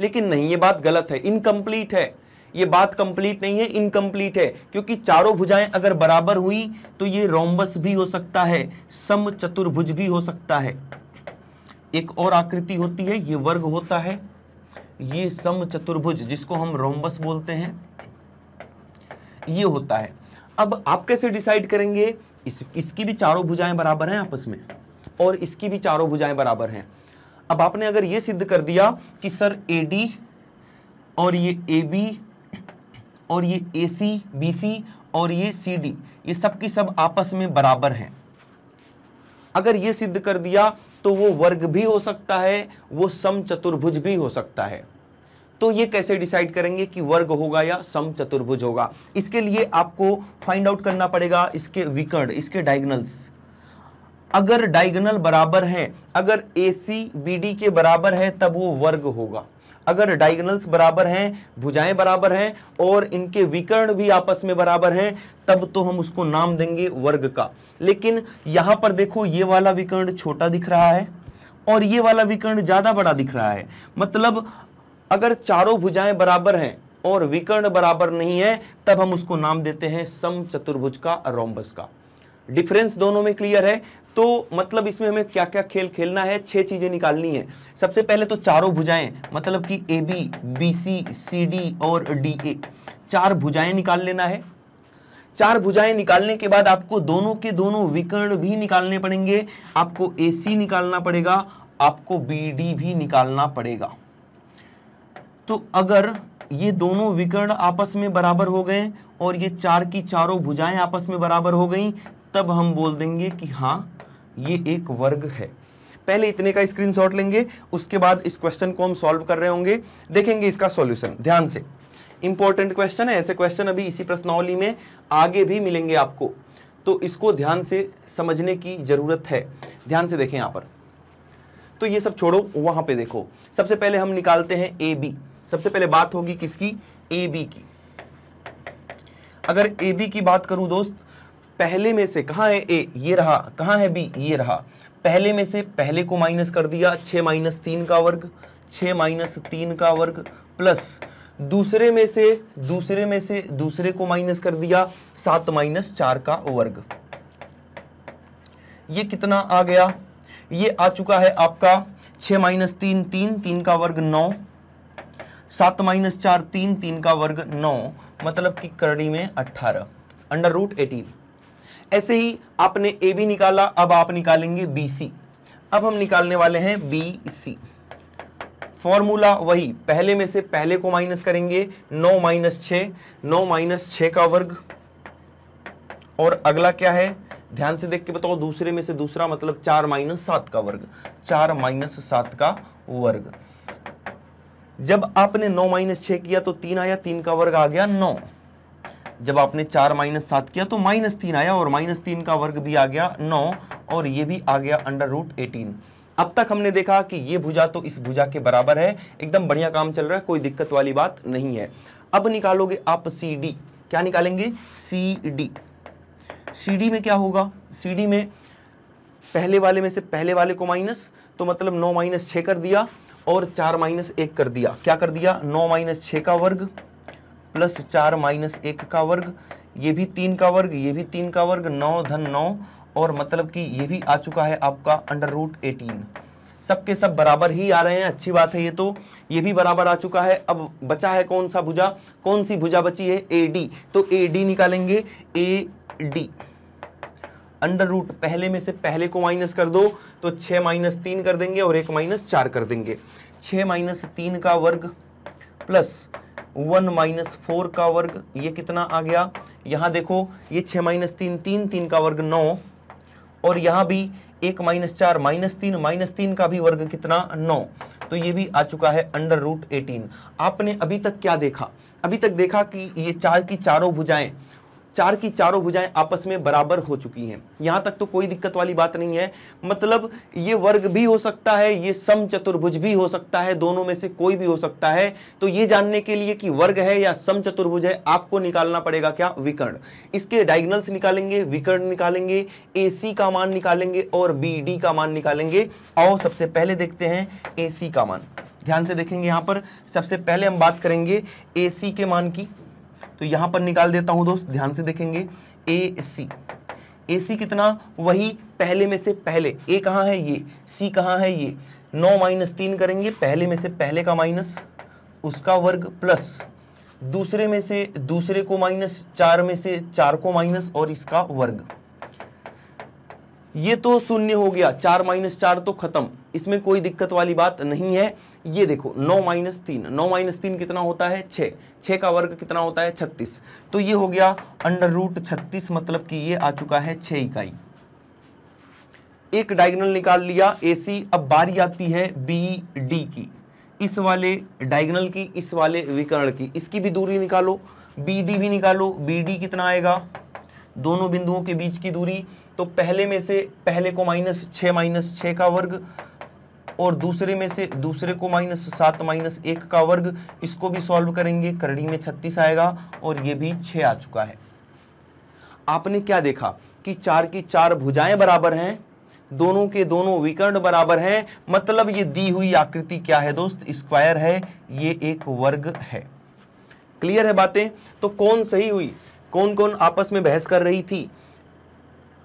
Speaker 1: लेकिन नहीं ये बात गलत है इनकम्प्लीट है ये बात कंप्लीट नहीं है इनकम्प्लीट है क्योंकि चारों भुजाएं अगर बराबर हुई तो ये रोमबस भी हो सकता है सम चतुर्भुज भी हो सकता है एक और आकृति होती है ये वर्ग होता है ये सम चतुर्भुज जिसको हम रोमबस बोलते हैं ये होता है अब आप कैसे डिसाइड करेंगे इस इसकी भी चारों भुजाएं बराबर हैं आपस में और इसकी भी चारों भुजाएं बराबर हैं अब आपने अगर ये सिद्ध कर दिया कि सर ए डी और ये ए बी और ये ए सी बी सी और ये सी डी ये सब की सब आपस में बराबर हैं अगर ये सिद्ध कर दिया तो वो वर्ग भी हो सकता है वो सम चतुर्भुज भी हो सकता है तो ये कैसे डिसाइड करेंगे कि वर्ग होगा या सम चतुर्भुज होगा इसके लिए आपको फाइंड आउट करना पड़ेगा इसके विकर्ण इसके डायगनल्स अगर डायगनल बराबर हैं अगर ए सी बी डी के बराबर है तब वो वर्ग होगा अगर डायगनल्स बराबर हैं भुजाएं बराबर हैं और इनके विकर्ण भी आपस में बराबर हैं तब तो हम उसको नाम देंगे वर्ग का लेकिन यहाँ पर देखो ये वाला विकर्ण छोटा दिख रहा है और ये वाला विकर्ण ज़्यादा बड़ा दिख रहा है मतलब अगर चारों भुजाएं बराबर हैं और विकर्ण बराबर नहीं है तब हम उसको नाम देते हैं सम चतुर्भुज का रोम्बस का डिफरेंस दोनों में क्लियर है तो मतलब इसमें हमें क्या क्या खेल खेलना है छह चीजें निकालनी है सबसे पहले तो चारों भुजाएं मतलब कि A B B C C D और डी ए चार भुजाएं निकाल लेना है चार भुजाएं निकालने के बाद आपको दोनों के दोनों विकर्ण भी निकालने पड़ेंगे आपको ए सी निकालना पड़ेगा आपको बी डी भी निकालना पड़ेगा तो अगर ये दोनों विकर्ण आपस में बराबर हो गए और ये चार की चारों भुजाएं आपस में बराबर हो गई तब हम बोल देंगे कि हाँ ये एक वर्ग है पहले इतने का स्क्रीनशॉट लेंगे उसके बाद इस क्वेश्चन को हम सॉल्व कर रहे होंगे देखेंगे इसका सॉल्यूशन ध्यान से इंपॉर्टेंट क्वेश्चन है ऐसे क्वेश्चन अभी इसी प्रश्नावली में आगे भी मिलेंगे आपको तो इसको ध्यान से समझने की ज़रूरत है ध्यान से देखें यहाँ पर तो ये सब छोड़ो वहाँ पे देखो सबसे पहले हम निकालते हैं ए बी सबसे पहले बात होगी किसकी ए बी की अगर ए बी की बात करूं दोस्त पहले में से कहा है ए ये रहा कहा है बी ये रहा पहले में से पहले को माइनस कर दिया छ माइनस तीन का वर्ग छ माइनस तीन का वर्ग प्लस दूसरे में से दूसरे में से दूसरे को माइनस कर दिया सात माइनस चार का वर्ग ये कितना आ गया ये आ चुका है आपका छ माइनस तीन तीन तीन का वर्ग नौ सात माइनस चार तीन तीन का वर्ग नौ मतलब कि करणी में अट्ठारह अंडर रूट एटीन ऐसे ही आपने ए बी निकाला अब आप निकालेंगे बी सी अब हम निकालने वाले हैं बी सी फॉर्मूला वही पहले में से पहले को माइनस करेंगे नौ माइनस छ नौ माइनस छ का वर्ग और अगला क्या है ध्यान से देख के बताओ दूसरे में से दूसरा मतलब चार माइनस सात का वर्ग चार माइनस सात का वर्ग जब आपने नौ माइनस छ किया तो तीन आया तीन का वर्ग आ गया नौ जब आपने चार माइनस सात किया तो माइनस तीन आया और माइनस तीन का वर्ग भी आ गया नौ और ये भी आ गया अंडर रूट एटीन अब तक हमने देखा कि ये भुजा तो इस भुजा के बराबर है एकदम बढ़िया काम चल रहा है कोई दिक्कत वाली बात नहीं है अब निकालोगे आप सी डी क्या निकालेंगे सी डी सी डी में क्या होगा सी डी में पहले वाले में से पहले वाले को माइनस तो मतलब नौ माइनस छ कर दिया और चार माइनस एक कर दिया क्या कर दिया नौ माइनस छः का वर्ग प्लस चार माइनस एक का वर्ग ये भी तीन का वर्ग ये भी तीन का वर्ग नौ धन नौ और मतलब कि ये भी आ चुका है आपका अंडर रूट एटीन सबके सब बराबर ही आ रहे हैं अच्छी बात है ये तो ये भी बराबर आ चुका है अब बचा है कौन सा भुजा कौन सी भुजा बची है ए डी तो ए डी निकालेंगे ए डी अंडर रूट पहले में से पहले को माइनस कर दो तो छ माइनस तीन कर देंगे और एक माइनस चार कर देंगे छ माइनस तीन का वर्ग प्लस वन माइनस फोर का वर्ग ये कितना आ गया यहां देखो ये छ माइनस तीन तीन तीन का वर्ग नौ और यहां भी एक माइनस चार माइनस तीन माइनस तीन का भी वर्ग कितना नौ तो ये भी आ चुका है अंडर रूट एटीन आपने अभी तक क्या देखा अभी तक देखा कि ये चार की चारों भुजाएं चार की चारों भुजाएं आपस में बराबर हो चुकी हैं यहाँ तक तो कोई दिक्कत वाली बात नहीं है मतलब ये वर्ग भी हो सकता है ये सम चतुर्भुज भी हो सकता है दोनों में से कोई भी हो सकता है तो ये जानने के लिए कि वर्ग है या सम चतुर्भुज है आपको निकालना पड़ेगा क्या विकर्ण इसके डायग्नल्स निकालेंगे विकर्ण निकालेंगे ए का मान निकालेंगे और बी का मान निकालेंगे और सबसे पहले देखते हैं ए का मान ध्यान से देखेंगे यहाँ पर सबसे पहले हम बात करेंगे ए के मान की तो यहां पर निकाल देता हूं दोस्त ध्यान से देखेंगे ए सी ए सी कितना वही पहले में से पहले ए कहाँ है ये सी कहाँ है ये नौ माइनस तीन करेंगे पहले में से पहले का माइनस उसका वर्ग प्लस दूसरे में से दूसरे को माइनस चार में से चार को माइनस और इसका वर्ग ये तो शून्य हो गया चार माइनस चार तो खत्म इसमें कोई दिक्कत वाली बात नहीं है ये देखो नौ माइनस तीन नौ माइनस तीन कितना होता है छः छः का वर्ग कितना होता है छत्तीस तो ये हो गया अंडर रूट छत्तीस मतलब कि ये आ चुका है छः इकाई एक डायगोनल निकाल लिया ए सी अब बारी आती है बी डी की इस वाले डायगोनल की इस वाले विकर्ण की इसकी भी दूरी निकालो बी डी भी निकालो बी डी कितना आएगा दोनों बिंदुओं के बीच की दूरी तो पहले में से पहले को माइनस छ माइनस छ का वर्ग और दूसरे में से दूसरे को माइनस सात माइनस एक का वर्ग इसको भी सॉल्व करेंगे करड़ी में छत्तीस आएगा और ये भी छ आ चुका है आपने क्या देखा कि चार की चार भुजाएं बराबर हैं दोनों के दोनों विकर्ण बराबर हैं मतलब ये दी हुई आकृति क्या है दोस्त स्क्वायर है ये एक वर्ग है क्लियर है बातें तो कौन सही हुई कौन कौन आपस में बहस कर रही थी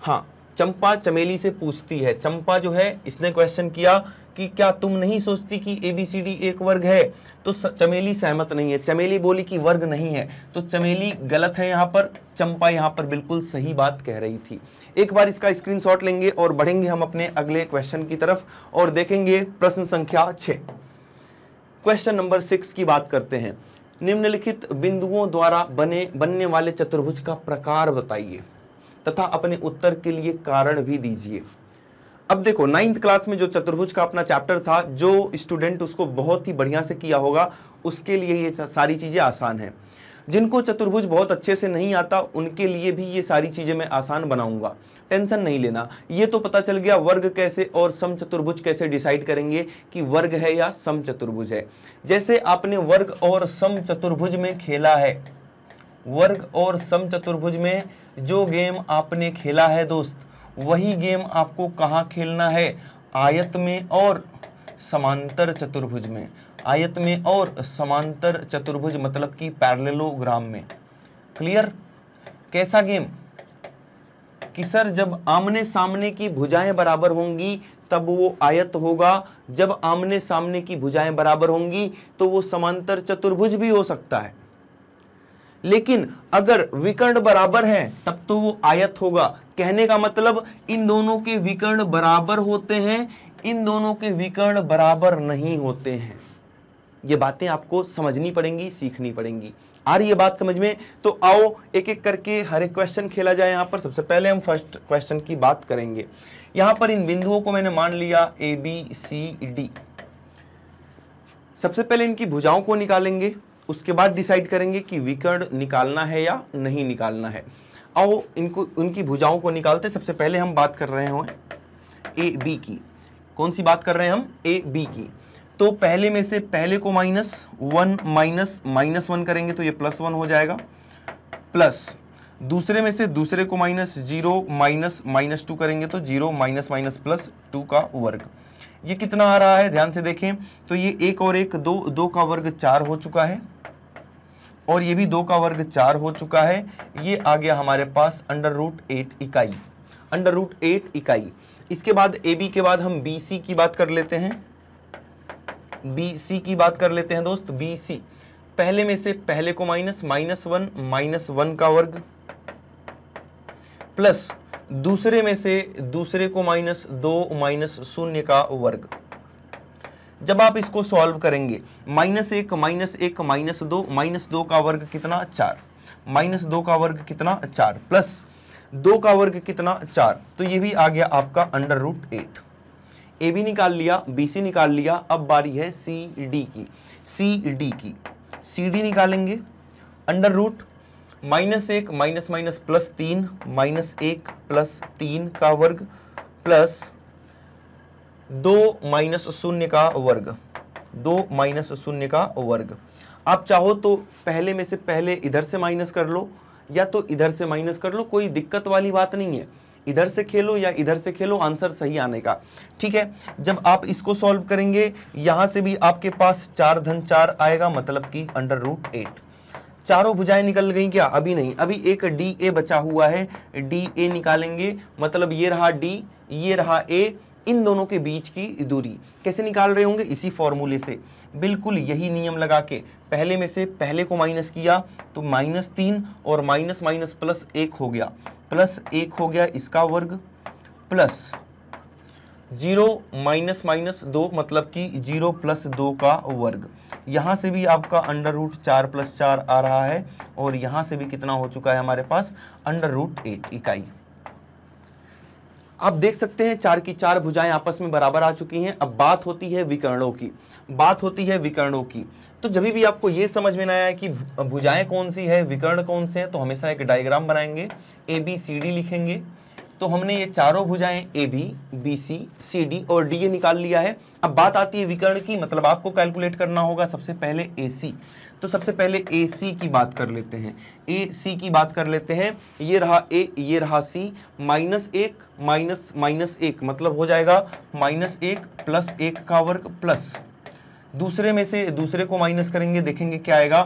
Speaker 1: हाँ चंपा चमेली से पूछती है चंपा जो है इसने क्वेश्चन किया कि क्या तुम नहीं सोचती कि ए बी सी डी एक वर्ग है तो चमेली सहमत नहीं है चमेली बोली कि वर्ग नहीं है तो चमेली गलत है यहाँ पर चंपा यहाँ पर बिल्कुल सही बात कह रही थी एक बार इसका स्क्रीनशॉट लेंगे और बढ़ेंगे हम अपने अगले क्वेश्चन की तरफ और देखेंगे प्रश्न संख्या छः क्वेश्चन नंबर सिक्स की बात करते हैं निम्नलिखित बिंदुओं द्वारा बने बनने वाले चतुर्भुज का प्रकार बताइए तथा अपने उत्तर के लिए कारण भी दीजिए अब देखो नाइन्थ क्लास में जो चतुर्भुज का अपना चैप्टर था जो स्टूडेंट उसको बहुत ही बढ़िया से किया होगा उसके लिए ये सारी चीज़ें आसान हैं जिनको चतुर्भुज बहुत अच्छे से नहीं आता उनके लिए भी ये सारी चीज़ें मैं आसान बनाऊंगा टेंशन नहीं लेना ये तो पता चल गया वर्ग कैसे और सम चतुर्भुज कैसे डिसाइड करेंगे कि वर्ग है या सम चतुर्भुज है जैसे आपने वर्ग और सम चतुर्भुज में खेला है वर्ग और सम चतुर्भुज में जो गेम आपने खेला है दोस्त वही गेम आपको कहाँ खेलना है आयत में और समांतर चतुर्भुज में आयत में और समांतर चतुर्भुज मतलब कि पैरलेलोग्राम में क्लियर कैसा गेम कि सर जब आमने सामने की भुजाएं बराबर होंगी तब वो आयत होगा जब आमने सामने की भुजाएं बराबर होंगी तो वो समांतर चतुर्भुज भी हो सकता है लेकिन अगर विकर्ण बराबर है तब तो वो आयत होगा कहने का मतलब इन दोनों के विकर्ण बराबर होते हैं इन दोनों के विकर्ण बराबर नहीं होते हैं ये बातें आपको समझनी पड़ेंगी सीखनी पड़ेंगी आ रही है बात समझ में तो आओ एक एक करके हर एक क्वेश्चन खेला जाए यहाँ पर सबसे पहले हम फर्स्ट क्वेश्चन की बात करेंगे यहाँ पर इन बिंदुओं को मैंने मान लिया ए बी सी डी सबसे पहले इनकी भुजाओं को निकालेंगे उसके बाद डिसाइड करेंगे कि विकर्ण निकालना है या नहीं निकालना है आओ इनको उनकी भुजाओं को निकालते सबसे पहले हम बात कर रहे हो ए बी की कौन सी बात कर रहे हैं हम ए बी की तो पहले में से पहले को minus one minus minus one करेंगे तो ये प्लस वन हो जाएगा प्लस दूसरे में से दूसरे को minus zero minus minus two करेंगे तो zero minus minus plus two का वर्ग ये कितना आ रहा है ध्यान से देखें तो ये एक और एक दो दो का वर्ग चार हो चुका है और ये भी दो का वर्ग चार हो चुका है ये आ गया हमारे पास अंडर रूट एट इकाई अंडर रूट एट इकाई इसके बाद ए बी के बाद हम बी सी की बात कर लेते हैं बी सी की बात कर लेते हैं दोस्त बी सी पहले में से पहले को minus minus one minus one का वर्ग प्लस दूसरे में से दूसरे को माइनस दो माइनस शून्य का वर्ग जब आप इसको सॉल्व करेंगे माइनस एक माइनस एक माइनस दो माइनस दो का वर्ग कितना चार माइनस दो का वर्ग कितना चार प्लस दो का वर्ग कितना चार तो ये भी आ गया आपका under root eight A B निकाल लिया बी सी निकाल लिया अब बारी है सी डी की सी डी की सी डी निकालेंगे अंडर रूट माइनस एक माइनस माइनस प्लस तीन माइनस एक प्लस तीन का वर्ग प्लस दो माइनस शून्य का वर्ग दो माइनस शून्य का वर्ग आप चाहो तो पहले में से पहले इधर से माइनस कर लो या तो इधर से माइनस कर लो कोई दिक्कत वाली बात नहीं है इधर से खेलो या इधर से खेलो आंसर सही आने का ठीक है जब आप इसको सॉल्व करेंगे यहाँ से भी आपके पास चार धन चार आएगा मतलब कि अंडर रूट एट चारों भुजाएं निकल गई क्या अभी नहीं अभी एक डी ए बचा हुआ है डी ए निकालेंगे मतलब ये रहा डी ये रहा ए इन दोनों के बीच की दूरी कैसे निकाल रहे होंगे इसी फॉर्मूले से बिल्कुल यही नियम लगा के पहले में से पहले को माइनस किया तो माइनस तीन और माइनस माइनस प्लस एक हो गया प्लस एक हो गया इसका वर्ग प्लस जीरो माइनस माइनस दो मतलब कि जीरो प्लस दो का वर्ग यहाँ से भी आपका अंडर रूट चार प्लस चार आ रहा है और यहाँ से भी कितना हो चुका है हमारे पास अंडर रूट एट इकाई आप देख सकते हैं चार की चार भुजाएं आपस में बराबर आ चुकी हैं अब बात होती है विकर्णों की बात होती है विकर्णों की तो जब भी आपको ये समझ में आया आया कि भुजाएं कौन सी है विकर्ण कौन से हैं तो हमेशा एक डायग्राम बनाएंगे ए बी सी डी लिखेंगे तो हमने ये चारों भुजाएं A B B C C D और डी ए निकाल लिया है अब बात आती है विकर्ण की मतलब आपको कैलकुलेट करना होगा सबसे पहले ए सी तो सबसे पहले ए सी की बात कर लेते हैं ए सी की बात कर लेते हैं ये रहा ए ये रहा सी माइनस एक माइनस माइनस एक मतलब हो जाएगा माइनस एक प्लस एक का वर्ग प्लस दूसरे में से दूसरे को माइनस करेंगे देखेंगे क्या आएगा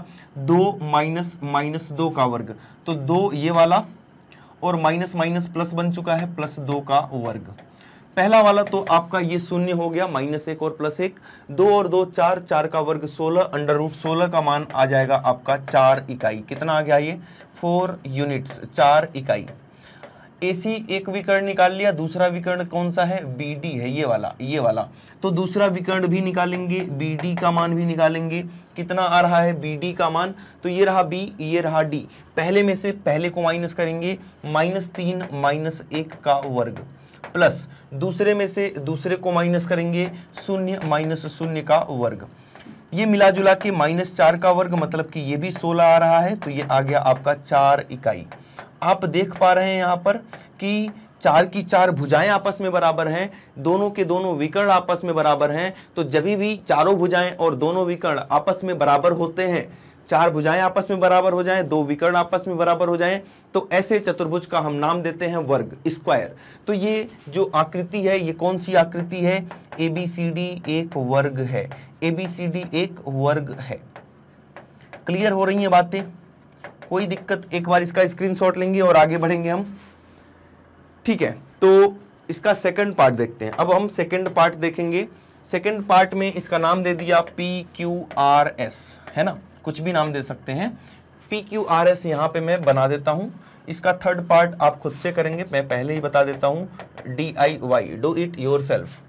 Speaker 1: दो माइनस माइनस दो का वर्ग तो दो ये वाला और माइनस माइनस प्लस बन चुका है प्लस दो का वर्ग पहला वाला तो आपका ये शून्य हो गया माइनस एक और प्लस एक दो और दो चार चार का वर्ग सोलह अंडर रूट सोलह का मान आ जाएगा आपका चार इकाई कितना आ गया ये फोर यूनिट्स चार इकाई एसी एक विकर्ण निकाल लिया दूसरा विकर्ण कौन सा है बी है ये वाला ये वाला तो दूसरा विकर्ण भी निकालेंगे बी का मान भी निकालेंगे कितना आ रहा है बी का मान तो ये रहा बी ये रहा डी पहले में से पहले को माइनस करेंगे माइनस तीन माइनस एक का वर्ग प्लस दूसरे में से दूसरे को माइनस करेंगे शून्य माइनस शून्य का वर्ग ये मिला जुला के माइनस चार का वर्ग मतलब कि ये भी सोलह आ रहा है तो ये आ गया आपका चार इकाई आप देख पा रहे हैं यहाँ पर कि चार की चार भुजाएं आपस में बराबर हैं दोनों के दोनों विकर्ण आपस में बराबर हैं तो जब भी चारों भुजाएं और दोनों विकर्ण आपस में बराबर होते हैं चार भुजाएं आपस में बराबर हो जाएं दो विकर्ण आपस में बराबर हो जाएं तो ऐसे चतुर्भुज का हम नाम देते हैं वर्ग स्क्वायर तो ये जो आकृति है ये कौन सी आकृति है ए बी सी डी एक वर्ग है ए बी सी डी एक वर्ग है क्लियर हो रही है बातें कोई दिक्कत एक बार इसका स्क्रीनशॉट लेंगे और आगे बढ़ेंगे हम ठीक है तो इसका सेकंड पार्ट देखते हैं अब हम सेकंड पार्ट देखेंगे सेकंड पार्ट में इसका नाम दे दिया पी क्यू आर एस है ना कुछ भी नाम दे सकते हैं पी क्यू आर एस यहाँ पे मैं बना देता हूँ इसका थर्ड पार्ट आप खुद से करेंगे मैं पहले ही बता देता हूँ D I Y do it yourself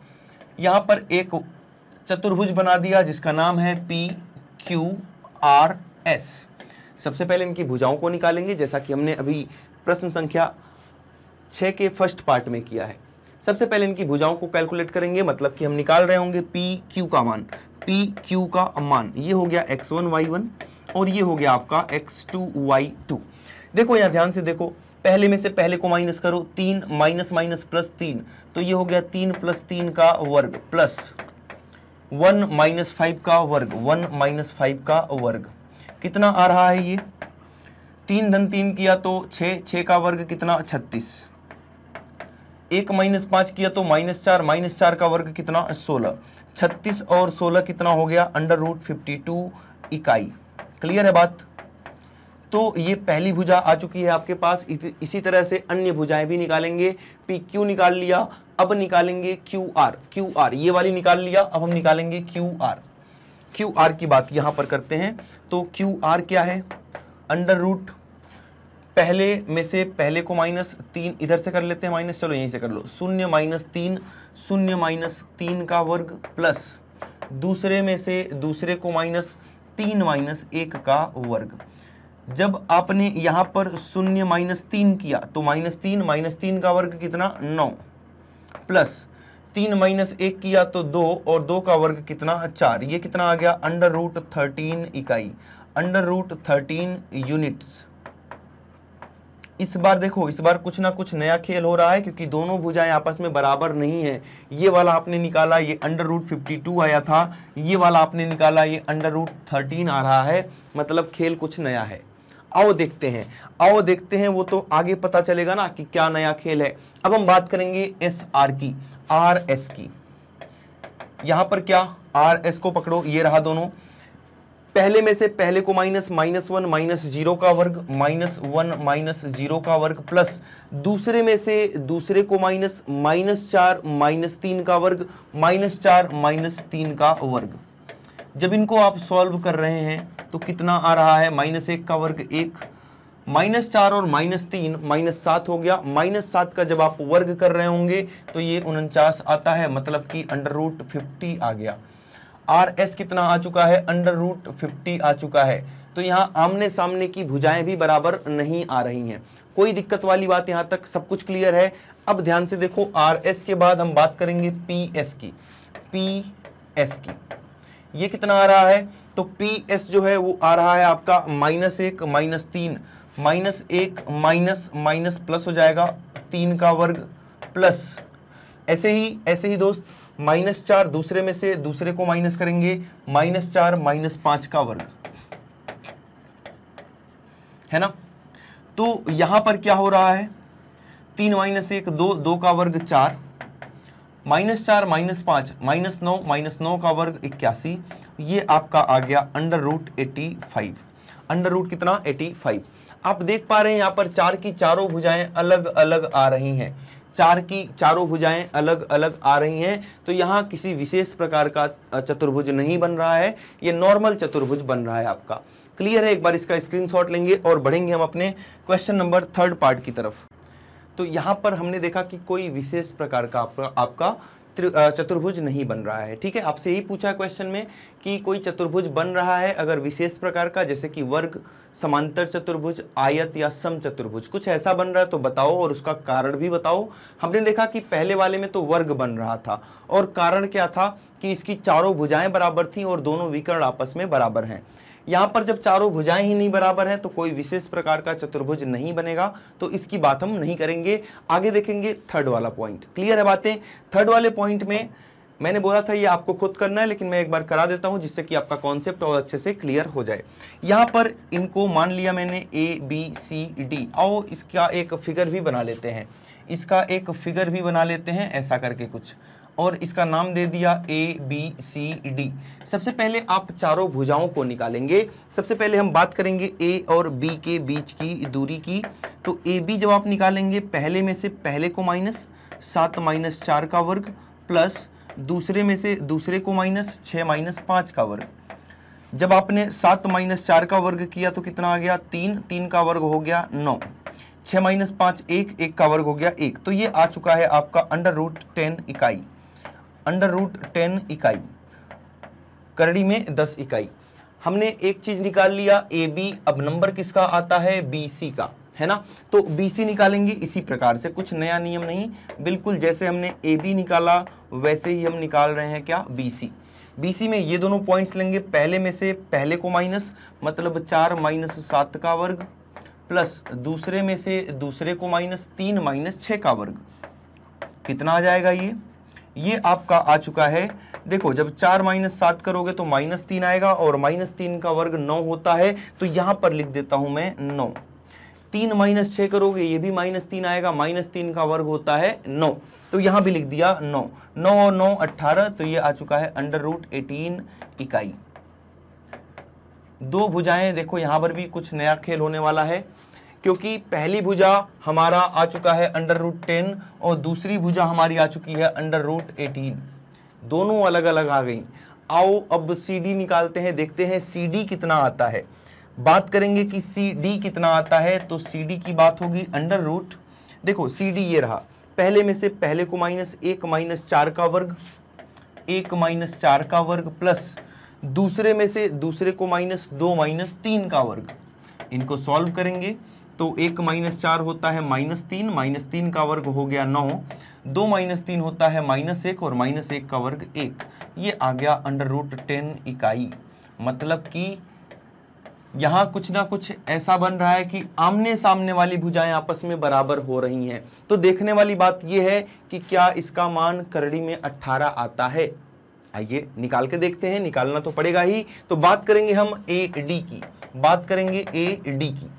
Speaker 1: यहाँ पर एक चतुर्भुज बना दिया जिसका नाम है पी क्यू आर एस सबसे पहले इनकी भुजाओं को निकालेंगे जैसा कि हमने अभी प्रश्न संख्या छः के फर्स्ट पार्ट में किया है सबसे पहले इनकी भुजाओं को कैलकुलेट करेंगे मतलब कि हम निकाल रहे होंगे पी क्यू का मान पी क्यू का मान ये हो गया एक्स वन वाई वन और ये हो गया आपका एक्स टू वाई टू देखो यहां ध्यान से देखो पहले में से पहले को माइनस करो तीन माइनस माइनस प्लस तीन तो ये हो गया तीन प्लस तीन का वर्ग प्लस वन माइनस फाइव का वर्ग वन माइनस फाइव का वर्ग कितना आ रहा है ये तीन धन तीन किया तो छ छ का वर्ग कितना छत्तीस एक माइनस पांच किया तो माइनस चार माइनस चार का वर्ग कितना सोलह छत्तीस और सोलह कितना हो गया अंडर रूट फिफ्टी टू इकाई क्लियर है बात तो ये पहली भुजा आ चुकी है आपके पास इसी तरह से अन्य भुजाएं भी निकालेंगे पी क्यू निकाल लिया अब निकालेंगे क्यू आर क्यू आर ये वाली निकाल लिया अब हम निकालेंगे क्यू आर क्यू आर की बात यहां पर करते हैं तो क्यू आर क्या है अंडर रूट पहले में से पहले को माइनस तीन इधर से कर लेते हैं माइनस चलो यहीं से कर लो शून्य माइनस तीन शून्य माइनस तीन का वर्ग प्लस दूसरे में से दूसरे को माइनस तीन माइनस एक का वर्ग जब आपने यहाँ पर शून्य माइनस तीन किया तो माइनस तीन माइनस तीन का वर्ग कितना नौ प्लस तीन माइनस एक किया तो दो और दो का वर्ग कितना चार ये कितना आ गया अंडर रूट थर्टीन इकाई अंडर रूट थर्टीन यूनिट्स इस बार देखो इस बार कुछ ना कुछ नया खेल हो रहा है क्योंकि दोनों भुजाएं आपस में बराबर नहीं है ये वाला आपने निकाला ये अंडर रूट फिफ्टी टू आया था ये वाला आपने निकाला ये अंडर रूट थर्टीन आ रहा है मतलब खेल कुछ नया है आओ देखते हैं आओ देखते हैं वो तो आगे पता चलेगा ना कि क्या नया खेल है अब हम बात करेंगे एस आर की आर एस की यहां पर क्या आर एस को पकड़ो ये रहा दोनों पहले में से पहले को minus minus one minus zero का वर्ग माइनस वन माइनस जीरो का वर्ग प्लस दूसरे में से दूसरे को माइनस माइनस चार माइनस तीन का वर्ग माइनस चार माइनस तीन का वर्ग जब इनको आप सॉल्व कर रहे हैं तो कितना आ रहा है माइनस एक का वर्ग एक माइनस चार और माइनस तीन माइनस सात हो गया माइनस सात का जब आप वर्ग कर रहे होंगे तो ये उनचास आता है मतलब कि अंडर रूट फिफ्टी आ गया आर एस कितना आ चुका है अंडर रूट फिफ्टी आ चुका है तो यहाँ आमने सामने की भुजाएं भी बराबर नहीं आ रही हैं कोई दिक्कत वाली बात यहाँ तक सब कुछ क्लियर है अब ध्यान से देखो आर एस के बाद हम बात करेंगे पी एस की पी एस की ये कितना आ रहा है तो पी एस जो है वो आ रहा है आपका माइनस एक माइनस तीन माइनस एक माइनस माइनस प्लस हो जाएगा तीन का वर्ग प्लस ऐसे ही ऐसे ही दोस्त माइनस चार दूसरे में से दूसरे को माइनस करेंगे माइनस चार माइनस पांच का वर्ग है ना तो यहां पर क्या हो रहा है तीन माइनस एक दो दो का वर्ग चार माइनस चार माइनस पांच माइनस नौ माइनस नौ का वर्ग इक्यासी ये आपका आ गया under root eighty five under root कितना एटी फाइव आप देख पा रहे हैं यहां पर चार की चारों भुजाएं अलग अलग आ रही हैं चार की चारों भुजाएं अलग अलग आ रही हैं तो यहाँ किसी विशेष प्रकार का चतुर्भुज नहीं बन रहा है ये नॉर्मल चतुर्भुज बन रहा है आपका क्लियर है एक बार इसका स्क्रीनशॉट लेंगे और बढ़ेंगे हम अपने क्वेश्चन नंबर थर्ड पार्ट की तरफ तो यहाँ पर हमने देखा कि कोई विशेष प्रकार का आपका आपका चतुर्भुज नहीं बन रहा है ठीक है आपसे यही पूछा क्वेश्चन में कि कोई चतुर्भुज बन रहा है अगर विशेष प्रकार का जैसे कि वर्ग समांतर चतुर्भुज आयत या सम चतुर्भुज कुछ ऐसा बन रहा है तो बताओ और उसका कारण भी बताओ हमने देखा कि पहले वाले में तो वर्ग बन रहा था और कारण क्या था कि इसकी चारों भुजाएं बराबर थी और दोनों विकर्ण आपस में बराबर हैं यहाँ पर जब चारों भुजाएं ही नहीं बराबर हैं तो कोई विशेष प्रकार का चतुर्भुज नहीं बनेगा तो इसकी बात हम नहीं करेंगे आगे देखेंगे थर्ड वाला पॉइंट क्लियर है बातें थर्ड वाले पॉइंट में मैंने बोला था ये आपको खुद करना है लेकिन मैं एक बार करा देता हूं जिससे कि आपका कॉन्सेप्ट और अच्छे से क्लियर हो जाए यहाँ पर इनको मान लिया मैंने ए बी सी डी आओ इसका एक फिगर भी बना लेते हैं इसका एक फिगर भी बना लेते हैं ऐसा करके कुछ और इसका नाम दे दिया ए बी सी डी सबसे पहले आप चारों भुजाओं को निकालेंगे सबसे पहले हम बात करेंगे ए और बी के बीच की दूरी की तो ए बी जब आप निकालेंगे पहले में से पहले को माइनस सात माइनस चार का वर्ग प्लस दूसरे में से दूसरे को माइनस छः माइनस पाँच का वर्ग जब आपने सात माइनस चार का वर्ग किया तो कितना आ गया तीन तीन का वर्ग हो गया नौ छः माइनस पाँच एक एक का वर्ग हो गया एक तो ये आ चुका है आपका अंडर रूट टेन इकाई अंडर रूट टेन इकाई करड़ी में दस इकाई हमने एक चीज निकाल लिया ए बी अब नंबर किसका आता है बी सी का है ना तो बी सी निकालेंगे इसी प्रकार से कुछ नया नियम नहीं बिल्कुल जैसे हमने ए बी निकाला वैसे ही हम निकाल रहे हैं क्या बी सी बी सी में ये दोनों पॉइंट्स लेंगे पहले में से पहले को माइनस मतलब चार माइनस सात का वर्ग प्लस दूसरे में से दूसरे को माइनस तीन माइनस छः का वर्ग कितना आ जाएगा ये ये आपका आ चुका है देखो जब चार माइनस सात करोगे तो माइनस तीन आएगा और माइनस तीन का वर्ग नौ होता है तो यहां पर लिख देता हूं मैं नौ तीन माइनस छह करोगे ये भी माइनस तीन आएगा माइनस तीन का वर्ग होता है नौ तो यहां भी लिख दिया नौ नौ और नौ अट्ठारह तो ये आ चुका है अंडर रूट एटीन इकाई दो भुजाएं देखो यहां पर भी कुछ नया खेल होने वाला है क्योंकि पहली भुजा हमारा आ चुका है अंडर रूट टेन और दूसरी भुजा हमारी आ चुकी है अंडर रूट एटीन दोनों अलग अलग आ गई आओ अब सी डी निकालते हैं देखते हैं सी डी कितना आता है बात करेंगे कि सी डी कितना आता है तो सी डी की बात होगी अंडर रूट देखो सी डी ये रहा पहले में से पहले को माइनस एक माइनस चार का वर्ग एक माइनस चार का वर्ग प्लस दूसरे में से दूसरे को माइनस दो माइनस तीन का वर्ग इनको सॉल्व करेंगे तो एक माइनस चार होता है माइनस तीन माइनस तीन का वर्ग हो गया नौ दो माइनस तीन होता है माइनस एक और माइनस एक का वर्ग एक ये आ गया अंडर रूट टेन इकाई मतलब कि यहाँ कुछ ना कुछ ऐसा बन रहा है कि आमने सामने वाली भुजाएं आपस में बराबर हो रही हैं तो देखने वाली बात यह है कि क्या इसका मान करड़ी में अट्ठारह आता है आइए निकाल के देखते हैं निकालना तो पड़ेगा ही तो बात करेंगे हम ए डी की बात करेंगे ए डी की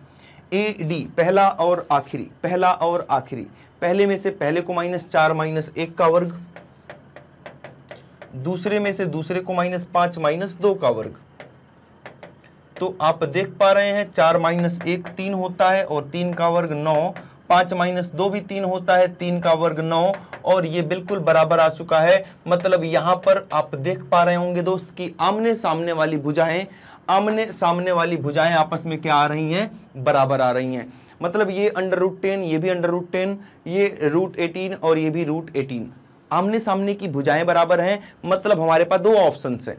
Speaker 1: ए डी पहला और आखिरी पहला और आखिरी पहले में से पहले को माइनस चार माइनस एक का वर्ग दूसरे में से दूसरे को माइनस पांच माइनस दो का वर्ग तो आप देख पा रहे हैं चार माइनस एक तीन होता है और तीन का वर्ग नौ पांच माइनस दो भी तीन होता है तीन का वर्ग नौ और ये बिल्कुल बराबर आ चुका है मतलब यहां पर आप देख पा रहे होंगे दोस्त कि आमने सामने वाली भुजाएं आमने सामने वाली भुजाएं आपस में क्या आ रही हैं बराबर आ रही हैं मतलब ये अंडर रूट टेन ये भी अंडर रूट टेन ये रूट एटीन और ये भी रूट एटीन आमने सामने की भुजाएं बराबर हैं मतलब हमारे पास दो ऑप्शन हैं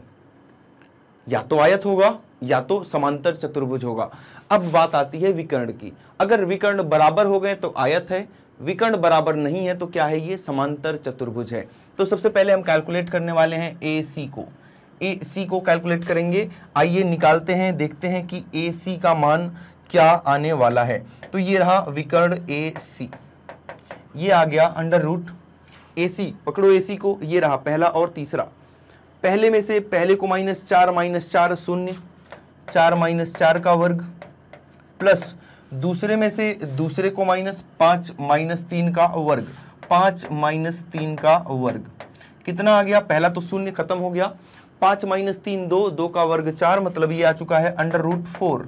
Speaker 1: या तो आयत होगा या तो समांतर चतुर्भुज होगा अब बात आती है विकर्ण की अगर विकर्ण बराबर हो गए तो आयत है विकर्ण बराबर नहीं है तो क्या है ये समांतर चतुर्भुज है तो सबसे पहले हम कैलकुलेट करने वाले हैं ए सी को ए सी को कैलकुलेट करेंगे आइए निकालते हैं देखते हैं कि ए सी का मान क्या आने वाला है तो ये रहा विकर्ण ए सी ये आ गया अंडर रूट ए सी पकड़ो ए सी को ये रहा पहला और तीसरा पहले में से पहले को माइनस चार माइनस चार शून्य चार माइनस चार का वर्ग प्लस दूसरे में से दूसरे को माइनस पाँच माइनस तीन का वर्ग पाँच माइनस तीन का वर्ग कितना आ गया पहला तो शून्य खत्म हो गया पांच माइनस तीन दो दो का वर्ग चार मतलब ये आ चुका है अंडर रूट फोर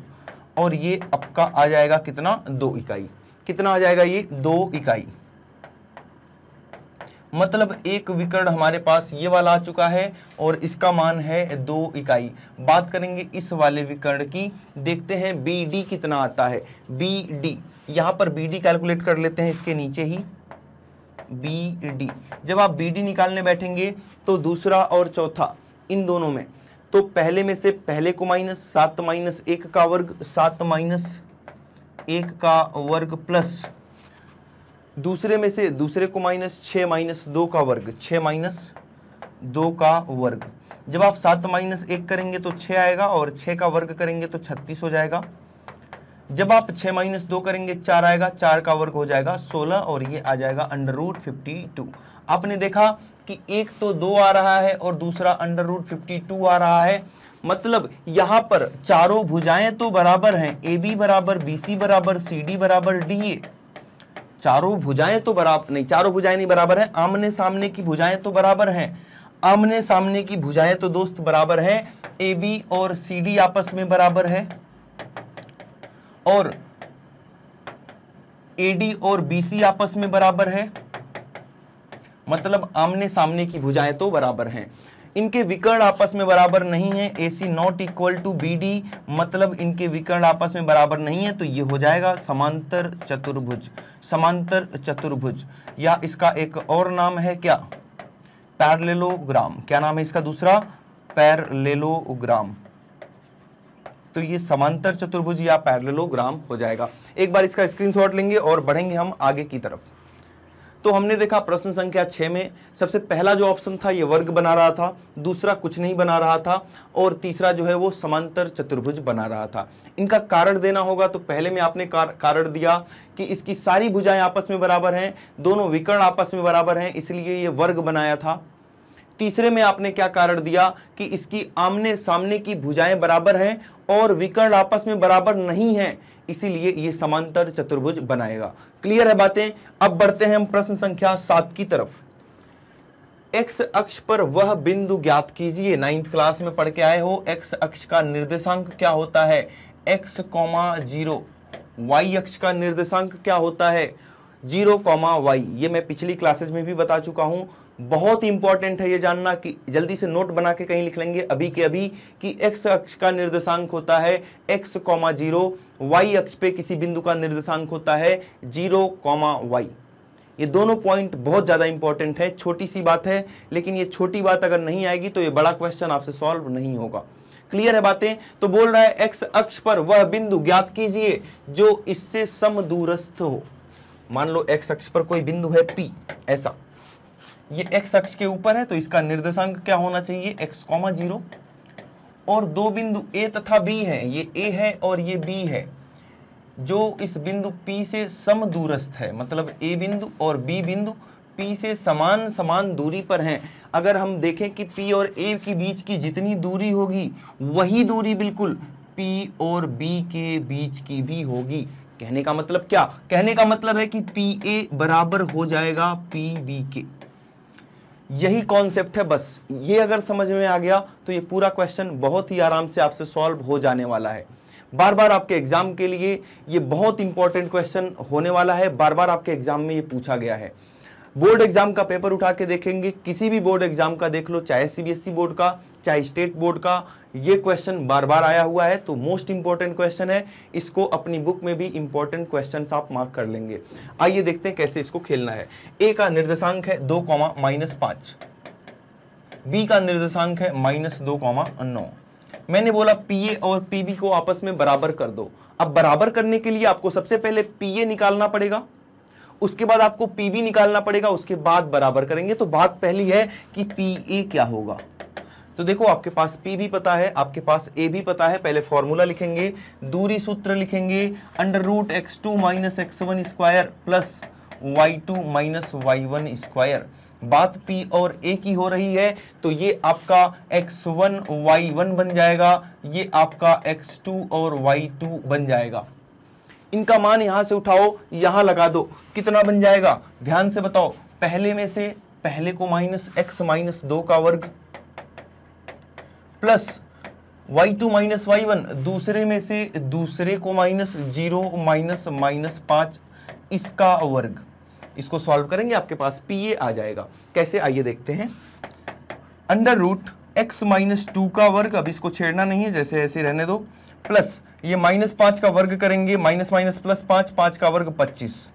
Speaker 1: और ये आपका आ जाएगा कितना दो इकाई कितना आ जाएगा ये दो इकाई मतलब एक विकर्ण हमारे पास ये वाला आ चुका है और इसका मान है दो इकाई बात करेंगे इस वाले विकर्ण की देखते हैं बी डी कितना आता है बी डी यहां पर बी डी कैलकुलेट कर लेते हैं इसके नीचे ही बी डी जब आप बी डी निकालने बैठेंगे तो दूसरा और चौथा इन दोनों में तो पहले में से पहले को माइनस सात माइनस एक का वर्ग सात माइनस एक का वर्ग प्लस दूसरे में से दूसरे को माइनस छ माइनस दो का वर्ग छ माइनस दो का वर्ग जब आप सात माइनस एक करेंगे तो छ आएगा और छ का वर्ग करेंगे तो छत्तीस हो जाएगा जब आप छ माइनस दो करेंगे चार आएगा चार का वर्ग हो जाएगा सोलह और ये आ जाएगा अंडर रूट फिफ्टी टू आपने देखा कि एक तो दो आ रहा है और दूसरा अंडर रूट फिफ्टी टू आ रहा है मतलब यहां पर चारों भुजाएं तो बराबर हैं ए बी बराबर बी सी बराबर सी डी बराबर डी ए e। चारों भुजाएं तो बराबर नहीं चारों भुजाएं नहीं बराबर है आमने सामने की भुजाएं तो बराबर हैं आमने सामने की भुजाएं तो दोस्त बराबर हैं ए बी और सी डी आपस में बराबर है और ए डी और बी सी आपस में बराबर है मतलब आमने सामने की भुजाएं तो बराबर हैं इनके विकर्ण आपस में बराबर नहीं है A C not equal to B D मतलब इनके विकर्ण आपस में बराबर नहीं है तो ये हो जाएगा समांतर चतुर्भुज समांतर चतुर्भुज या इसका एक और नाम है क्या पैरलेलोग्राम क्या नाम है इसका दूसरा पैरलेलोग्राम तो ये समांतर चतुर्भुज या पैरलेलोग्राम हो जाएगा एक बार इसका स्क्रीनशॉट लेंगे और बढ़ेंगे हम आगे की तरफ तो हमने देखा प्रश्न संख्या छः में सबसे पहला जो ऑप्शन था ये वर्ग बना रहा था दूसरा कुछ नहीं बना रहा था और तीसरा जो है वो समांतर चतुर्भुज बना रहा था इनका कारण देना होगा तो पहले में आपने कार, कारण दिया कि इसकी सारी भुजाएं आपस में बराबर हैं दोनों विकर्ण आपस में बराबर हैं इसलिए ये वर्ग बनाया था तीसरे में आपने क्या कारण दिया कि इसकी आमने सामने की भुजाएं बराबर हैं और विकर्ण आपस में बराबर नहीं हैं इसीलिए ये समांतर चतुर्भुज बनाएगा क्लियर है बातें अब बढ़ते हैं हम प्रश्न संख्या सात की तरफ एक्स अक्ष पर वह बिंदु ज्ञात कीजिए नाइन्थ क्लास में पढ़ के आए हो एक्स अक्ष का निर्देशांक क्या होता है एक्स कॉमा जीरो वाई अक्ष का निर्देशांक क्या होता है जीरो कॉमा वाई ये मैं पिछली क्लासेस में भी बता चुका हूं बहुत इंपॉर्टेंट है ये जानना कि जल्दी से नोट बना के कहीं लिख लेंगे अभी के अभी कि एक्स अक्ष का निर्देशांक होता है एक्स कॉमा जीरो वाई अक्ष पे किसी बिंदु का निर्देशांक होता है जीरो कॉमा वाई ये दोनों पॉइंट बहुत ज़्यादा इंपॉर्टेंट है छोटी सी बात है लेकिन ये छोटी बात अगर नहीं आएगी तो ये बड़ा क्वेश्चन आपसे सॉल्व नहीं होगा क्लियर है बातें तो बोल रहा है एक्स अक्ष पर वह बिंदु ज्ञात कीजिए जो इससे समदूरस्थ हो मान लो एक्स अक्ष पर कोई बिंदु है पी ऐसा ये एक्स अक्ष के ऊपर है तो इसका निर्देशांक क्या होना चाहिए एक्स कॉमा जीरो और दो बिंदु ए तथा बी है ये ए है और ये बी है जो इस बिंदु पी से दूरस्थ है मतलब ए बिंदु और बी बिंदु पी से समान समान दूरी पर हैं अगर हम देखें कि पी और ए के बीच की जितनी दूरी होगी वही दूरी बिल्कुल पी और बी के बीच की भी होगी कहने का मतलब क्या कहने का मतलब है कि पी ए बराबर हो जाएगा पी बी के यही कॉन्सेप्ट है बस ये अगर समझ में आ गया तो ये पूरा क्वेश्चन बहुत ही आराम से आपसे सॉल्व हो जाने वाला है बार बार आपके एग्जाम के लिए ये बहुत इंपॉर्टेंट क्वेश्चन होने वाला है बार बार आपके एग्जाम में ये पूछा गया है बोर्ड एग्जाम का पेपर उठा के देखेंगे किसी भी बोर्ड एग्जाम का देख लो चाहे सीबीएसई बोर्ड e का चाहे स्टेट बोर्ड का ये क्वेश्चन बार बार आया हुआ है तो मोस्ट इंपॉर्टेंट क्वेश्चन है इसको अपनी बुक में भी इंपॉर्टेंट क्वेश्चन आप मार्क कर लेंगे आइए देखते हैं कैसे इसको खेलना है ए का निर्देशांक है दो कॉमा माइनस पांच बी का निर्देशांक है माइनस दो कॉमा नौ मैंने बोला पी ए और पीबी को आपस में बराबर कर दो अब बराबर करने के लिए आपको सबसे पहले पी ए निकालना पड़ेगा उसके बाद आपको पीबी निकालना पड़ेगा उसके बाद बराबर करेंगे तो बात पहली है कि पी ए क्या होगा तो देखो आपके पास P भी पता है आपके पास A भी पता है पहले फॉर्मूला लिखेंगे दूरी सूत्र लिखेंगे under root x two minus x one square plus y two minus y one square बात P और A की हो रही है तो ये आपका x1 y1 बन जाएगा ये आपका x2 और y2 बन जाएगा इनका मान यहां से उठाओ यहां लगा दो कितना बन जाएगा ध्यान से बताओ पहले में से पहले को माइनस एक्स माइनस दो का वर्ग plus y two minus y one दूसरे में से दूसरे को माइनस जीरो माइनस माइनस पांच इसका वर्ग इसको सॉल्व करेंगे आपके पास पी ए आ जाएगा कैसे आइए देखते हैं under root x minus two का वर्ग अब इसको छेड़ना नहीं है जैसे ऐसे रहने दो प्लस ये माइनस पांच का वर्ग करेंगे माइनस माइनस प्लस पांच पांच का वर्ग पच्चीस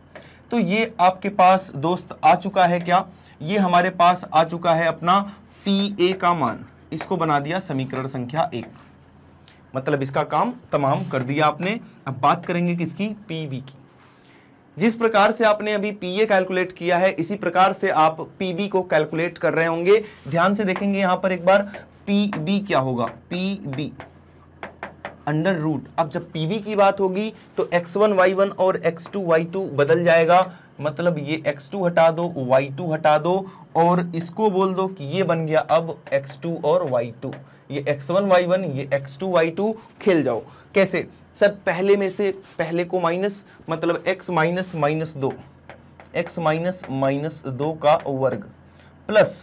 Speaker 1: तो ये आपके पास दोस्त आ चुका है क्या ये हमारे पास आ चुका है अपना पी ए का मान इसको बना दिया समीकरण संख्या एक मतलब इसका काम तमाम कर दिया आपने अब बात करेंगे किसकी पीबी की जिस प्रकार से आपने अभी पीए कैलकुलेट किया है इसी प्रकार से आप पीबी को कैलकुलेट कर रहे होंगे ध्यान से देखेंगे यहां पर एक बार पीबी क्या होगा पीबी अंडर रूट अब जब पीबी की बात होगी तो x1 वन और x2 टू बदल जाएगा मतलब ये x2 हटा दो y2 हटा दो और इसको बोल दो कि ये बन गया अब x2 और y2 ये x1 y1 ये x2 y2 खेल जाओ कैसे सर पहले में से पहले को माइनस मतलब x माइनस माइनस दो एक्स माइनस माइनस दो का वर्ग प्लस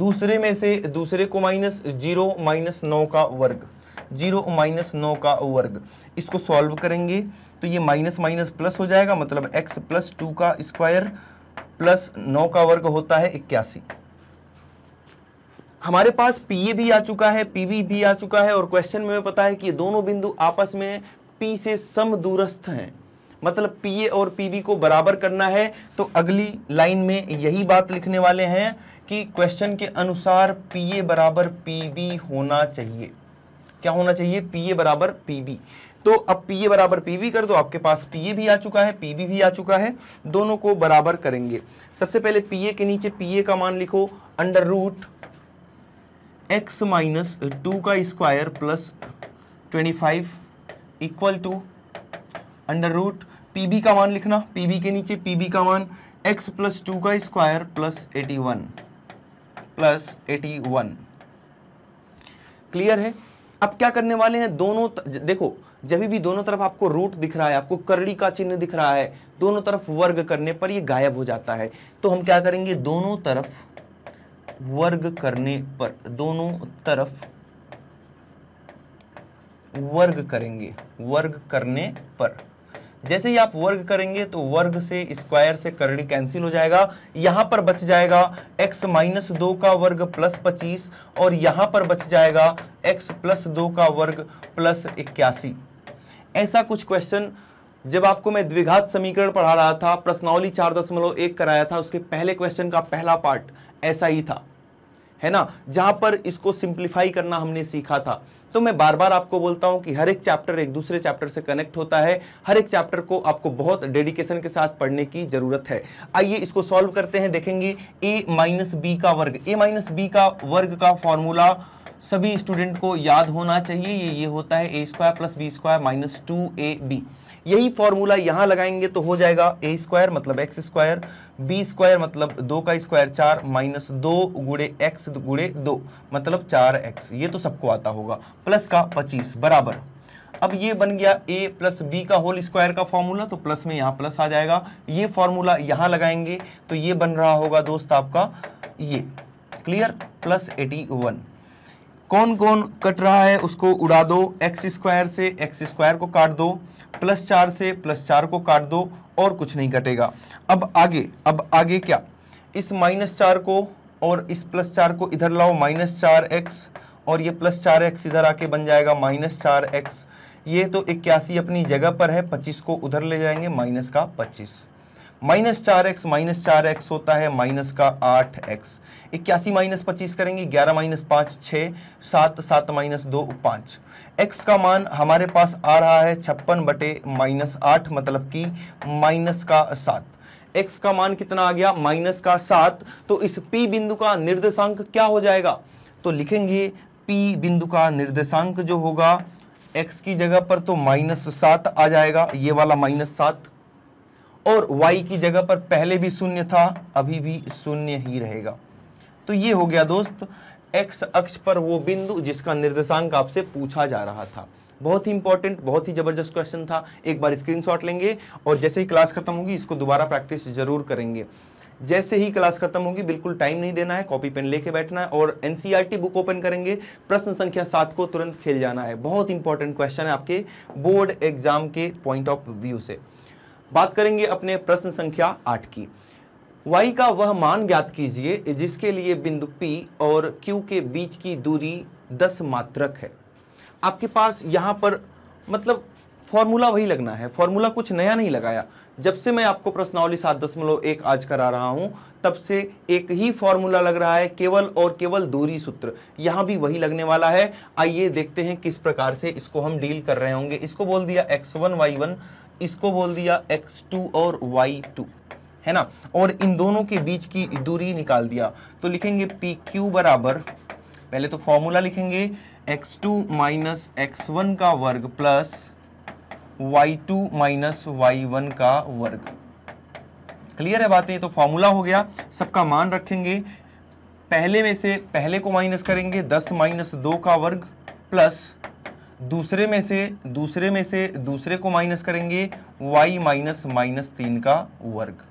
Speaker 1: दूसरे में से दूसरे को माइनस जीरो माइनस नौ का वर्ग जीरो माइनस नौ का वर्ग इसको सॉल्व करेंगे तो ये माइनस माइनस प्लस हो जाएगा मतलब एक्स प्लस टू का स्क्वायर प्लस नौ का वर्ग होता है इक्यासी हमारे पास पीए भी आ चुका है पीबी भी आ चुका है और क्वेश्चन में पता है कि ये दोनों बिंदु आपस में पी से सम दूरस्थ हैं मतलब पीए और पीबी को बराबर करना है तो अगली लाइन में यही बात लिखने वाले हैं कि क्वेश्चन के अनुसार पीए बराबर पीबी होना चाहिए क्या होना चाहिए पीए बराबर पीबी तो अब पी ए बराबर पीबी कर दो आपके पास पीए भी आ चुका है पीबी भी आ चुका है दोनों को बराबर करेंगे सबसे पहले पीए के नीचे पीए का मान लिखो under root x minus two का square plus twenty five equal to under root PB का मान लिखना पीबी के नीचे पीबी का मान एक्स प्लस टू का square plus eighty one plus eighty one clear है अब क्या करने वाले हैं दोनों देखो जब भी दोनों तरफ आपको रूट दिख रहा है आपको करड़ी का चिन्ह दिख रहा है दोनों तरफ वर्ग करने पर यह गायब हो जाता है तो हम क्या करेंगे दोनों तरफ वर्ग करने पर दोनों तरफ वर्ग करेंगे वर्ग करने पर जैसे ही आप वर्ग करेंगे तो वर्ग से स्क्वायर से करड़ी कैंसिल हो जाएगा यहां पर बच जाएगा x माइनस दो का वर्ग प्लस पच्चीस और यहां पर बच जाएगा x प्लस दो का वर्ग प्लस इक्यासी ऐसा कुछ क्वेश्चन जब आपको मैं द्विघात समीकरण पढ़ा रहा था प्रश्नावली चार दशमलव एक कराया था उसके पहले क्वेश्चन का पहला पार्ट ऐसा ही था है ना जहां पर इसको सिंप्लीफाई करना हमने सीखा था तो मैं बार बार आपको बोलता हूं कि हर एक चैप्टर एक दूसरे चैप्टर से कनेक्ट होता है हर एक चैप्टर को आपको बहुत डेडिकेशन के साथ पढ़ने की जरूरत है आइए इसको सॉल्व करते हैं देखेंगे ए माइनस बी का वर्ग ए माइनस बी का वर्ग का फॉर्मूला सभी स्टूडेंट को याद होना चाहिए ये ये होता है A square plus B square minus two A B यही फॉर्मूला यहाँ लगाएंगे तो हो जाएगा ए स्क्वायर मतलब एक्स स्क्वायर बी स्क्वायर मतलब दो का स्क्वायर चार माइनस दो गुड़े एक्स गुड़े दो मतलब चार एक्स ये तो सबको आता होगा प्लस का पच्चीस बराबर अब ये बन गया ए प्लस बी का होल स्क्वायर का फॉर्मूला तो प्लस में यहाँ प्लस आ जाएगा ये फॉर्मूला यहाँ लगाएंगे तो ये बन रहा होगा दोस्त आपका ये क्लियर प्लस एटी वन कौन कौन कट रहा है उसको उड़ा दो एक्स स्क्वायर से एक्स स्क्वायर को काट दो प्लस चार से प्लस चार को काट दो और कुछ नहीं कटेगा अब आगे अब आगे क्या इस माइनस चार को और इस प्लस चार को इधर लाओ माइनस चार एक्स और ये प्लस चार एक्स इधर आके बन जाएगा माइनस चार एक्स ये तो इक्यासी अपनी जगह पर है पच्चीस को उधर ले जाएंगे माइनस का पच्चीस माइनस चार एक्स माइनस चार एक्स होता है माइनस का आठ एक्स इक्यासी माइनस पच्चीस करेंगे ग्यारह माइनस पाँच छः सात सात माइनस दो पाँच एक्स का मान हमारे पास आ रहा है छप्पन बटे माइनस आठ मतलब कि माइनस का सात एक्स का मान कितना आ गया माइनस का सात तो इस पी बिंदु का निर्देशांक क्या हो जाएगा तो लिखेंगे पी बिंदु का निर्देशांक जो होगा एक्स की जगह पर तो माइनस सात आ जाएगा ये वाला माइनस सात और y की जगह पर पहले भी शून्य था अभी भी शून्य ही रहेगा तो ये हो गया दोस्त x अक्ष पर वो बिंदु जिसका निर्देशांक आपसे पूछा जा रहा था बहुत ही इंपॉर्टेंट बहुत ही जबरदस्त क्वेश्चन था एक बार स्क्रीनशॉट लेंगे और जैसे ही क्लास खत्म होगी इसको दोबारा प्रैक्टिस जरूर करेंगे जैसे ही क्लास खत्म होगी बिल्कुल टाइम नहीं देना है कॉपी पेन लेके बैठना है और एनसीईआरटी बुक ओपन करेंगे प्रश्न संख्या सात को तुरंत खेल जाना है बहुत इंपॉर्टेंट क्वेश्चन है आपके बोर्ड एग्जाम के पॉइंट ऑफ व्यू से बात करेंगे अपने प्रश्न संख्या आठ की y का वह मान ज्ञात कीजिए जिसके लिए बिंदु P और Q के बीच की दूरी 10 मात्रक है आपके पास यहाँ पर मतलब फॉर्मूला वही लगना है फॉर्मूला कुछ नया नहीं लगाया जब से मैं आपको प्रश्नावली सात दशमलव एक आज करा रहा हूँ तब से एक ही फॉर्मूला लग रहा है केवल और केवल दूरी सूत्र यहाँ भी वही लगने वाला है आइए देखते हैं किस प्रकार से इसको हम डील कर रहे होंगे इसको बोल दिया एक्स वन वाई वन इसको बोल दिया x2 और y2 है ना और इन दोनों के बीच की दूरी निकाल दिया तो लिखेंगे पी क्यू बराबर पहले तो फॉर्मूला लिखेंगे x2 टू माइनस एक्स का वर्ग plus y2 two minus y का वर्ग क्लियर है बातें तो फॉर्मूला हो गया सबका मान रखेंगे पहले में से पहले को माइनस करेंगे 10 माइनस दो का वर्ग प्लस दूसरे में से दूसरे में से दूसरे को माइनस करेंगे वाई माइनस माइनस तीन का वर्ग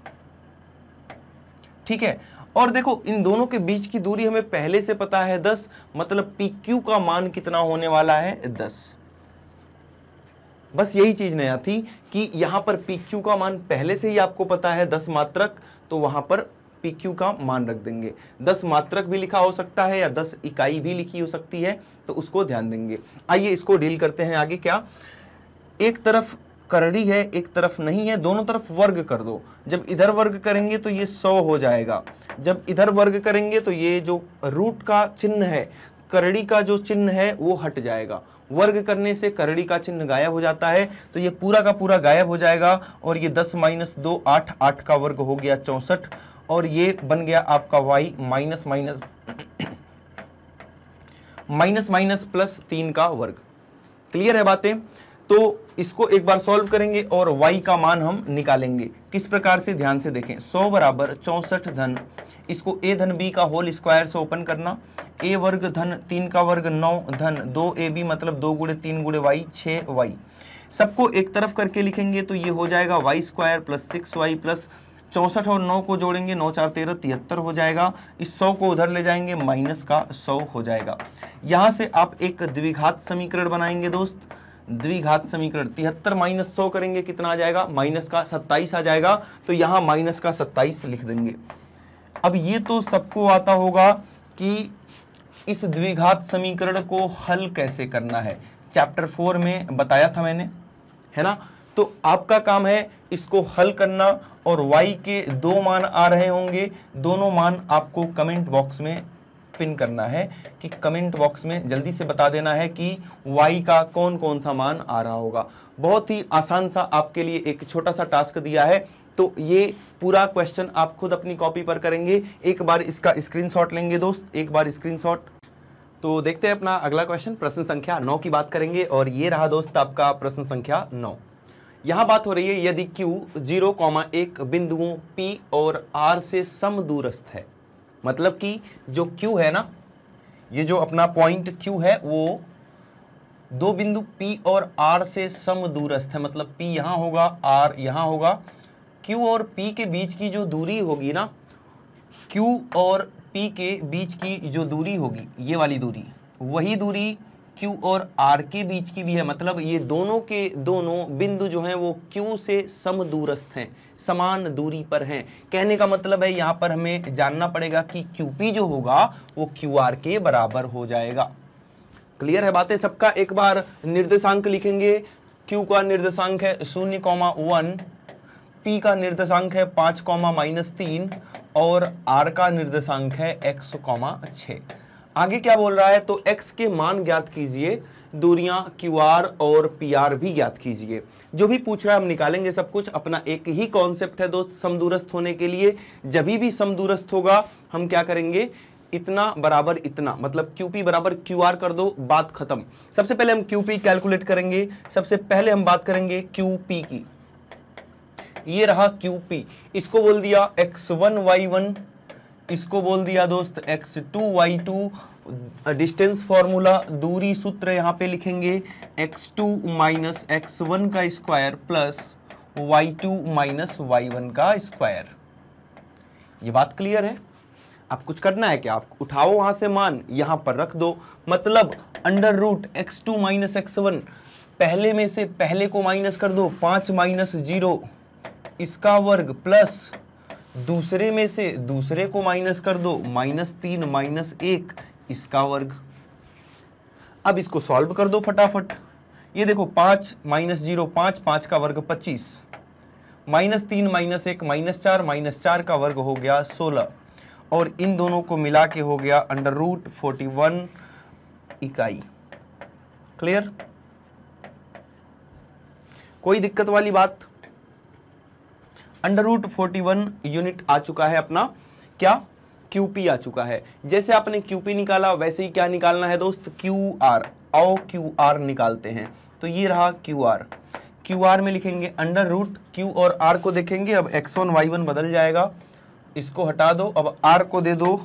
Speaker 1: ठीक है और देखो इन दोनों के बीच की दूरी हमें पहले से पता है दस मतलब PQ का मान कितना होने वाला है दस बस यही चीज नया थी कि यहां पर PQ का मान पहले से ही आपको पता है दस मात्रक तो वहां पर पी क्यू का मान रख देंगे दस मात्रक भी लिखा हो सकता है या दस इकाई भी लिखी हो सकती है तो उसको ध्यान देंगे आइए इसको डील करते हैं आगे क्या एक तरफ करड़ी है एक तरफ नहीं है दोनों तरफ वर्ग कर दो जब इधर वर्ग करेंगे तो ये सौ हो जाएगा जब इधर वर्ग करेंगे तो ये जो रूट का चिन्ह है करड़ी का जो चिन्ह है वो हट जाएगा वर्ग करने से करड़ी का चिन्ह गायब हो जाता है तो ये पूरा का पूरा गायब हो जाएगा और ये दस माइनस दो आठ आठ का वर्ग हो गया चौंसठ और ये बन गया आपका y minus minus minus minus plus तीन का वर्ग क्लियर है बातें तो इसको एक बार सॉल्व करेंगे और y का मान हम निकालेंगे किस प्रकार से ध्यान से देखें 100 बराबर चौसठ धन इसको a धन b का होल स्क्वायर से ओपन करना a वर्ग धन तीन का वर्ग नौ धन दो ए बी मतलब दो गुड़े तीन गुड़े वाई छ वाई सबको एक तरफ करके लिखेंगे तो ये हो जाएगा y square plus six y plus चौसठ और नौ को जोड़ेंगे नौ चार तेरह तिहत्तर हो जाएगा इस सौ को उधर ले जाएंगे माइनस का सौ हो जाएगा यहां से आप एक द्विघात समीकरण बनाएंगे दोस्त द्विघात समीकरण तिहत्तर माइनस सौ करेंगे कितना आ जाएगा माइनस का सत्ताईस आ जाएगा तो यहां माइनस का सत्ताईस लिख देंगे अब ये तो सबको आता होगा कि इस द्विघात समीकरण को हल कैसे करना है चैप्टर फोर में बताया था मैंने है ना तो आपका काम है इसको हल करना और y के दो मान आ रहे होंगे दोनों मान आपको कमेंट बॉक्स में पिन करना है कि कमेंट बॉक्स में जल्दी से बता देना है कि y का कौन कौन सा मान आ रहा होगा बहुत ही आसान सा आपके लिए एक छोटा सा टास्क दिया है तो ये पूरा क्वेश्चन आप खुद अपनी कॉपी पर करेंगे एक बार इसका स्क्रीनशॉट लेंगे दोस्त एक बार स्क्रीनशॉट तो देखते हैं अपना अगला क्वेश्चन प्रश्न संख्या नौ की बात करेंगे और ये रहा दोस्त आपका प्रश्न संख्या नौ यहाँ बात हो रही है यदि Q जीरो कॉमा एक बिंदुओं P और R से सम दूरस्थ है मतलब कि जो Q है ना ये जो अपना पॉइंट Q है वो दो बिंदु P और R से सम दूरस्थ है मतलब P यहाँ होगा R यहाँ होगा Q और P के बीच की जो दूरी होगी ना Q और P के बीच की जो दूरी होगी ये वाली दूरी वही दूरी क्यू और आर के बीच की भी है मतलब ये दोनों के दोनों बिंदु जो हैं वो क्यू से दूरस्थ हैं समान दूरी पर हैं कहने का मतलब है यहाँ पर हमें जानना पड़ेगा कि क्यू पी जो होगा वो क्यू आर के बराबर हो जाएगा क्लियर है बातें सबका एक बार निर्देशांक लिखेंगे क्यू का निर्देशांक है शून्य कौमा वन पी का निर्देशांक है पाँच कौमा माइनस तीन और आर का निर्देशांक है एक्स कौमा छः आगे क्या बोल रहा है तो x के मान ज्ञात कीजिए दूरियां QR और PR भी ज्ञात कीजिए जो भी पूछ रहा है हम निकालेंगे सब कुछ अपना एक ही कॉन्सेप्ट है दोस्त समदूरस्थ होने के लिए जब भी समदूरस्थ होगा हम क्या करेंगे इतना बराबर इतना मतलब QP बराबर QR कर दो बात खत्म सबसे पहले हम QP कैलकुलेट करेंगे सबसे पहले हम बात करेंगे QP की ये रहा QP इसको बोल दिया x1 y1 इसको बोल दिया दोस्त x2 y2 डिस्टेंस फॉर्मूला दूरी सूत्र यहाँ पे लिखेंगे x2 टू माइनस एक्स का square plus y2 two minus y का स्क्वायर ये बात क्लियर है आप कुछ करना है क्या आप उठाओ वहां से मान यहां पर रख दो मतलब under root x two minus x one पहले में से पहले को माइनस कर दो पांच माइनस जीरो इसका वर्ग प्लस दूसरे में से दूसरे को माइनस कर दो माइनस तीन माइनस एक इसका वर्ग अब इसको सॉल्व कर दो फटाफट ये देखो पांच माइनस जीरो पांच पांच का वर्ग पच्चीस माइनस तीन माइनस एक माइनस चार माइनस चार का वर्ग हो गया सोलह और इन दोनों को मिला के हो गया अंडर रूट फोर्टी वन इकाई क्लियर कोई दिक्कत वाली बात under root forty one unit आ चुका है अपना क्या क्यू आ चुका है जैसे आपने क्यू निकाला वैसे ही क्या निकालना है दोस्त Q R O Q R निकालते हैं तो ये रहा क्यू आर क्यू आर में लिखेंगे अंडर रूट क्यू और आर को देखेंगे अब एक्स वन वाई वन बदल जाएगा इसको हटा दो अब आर को दे दो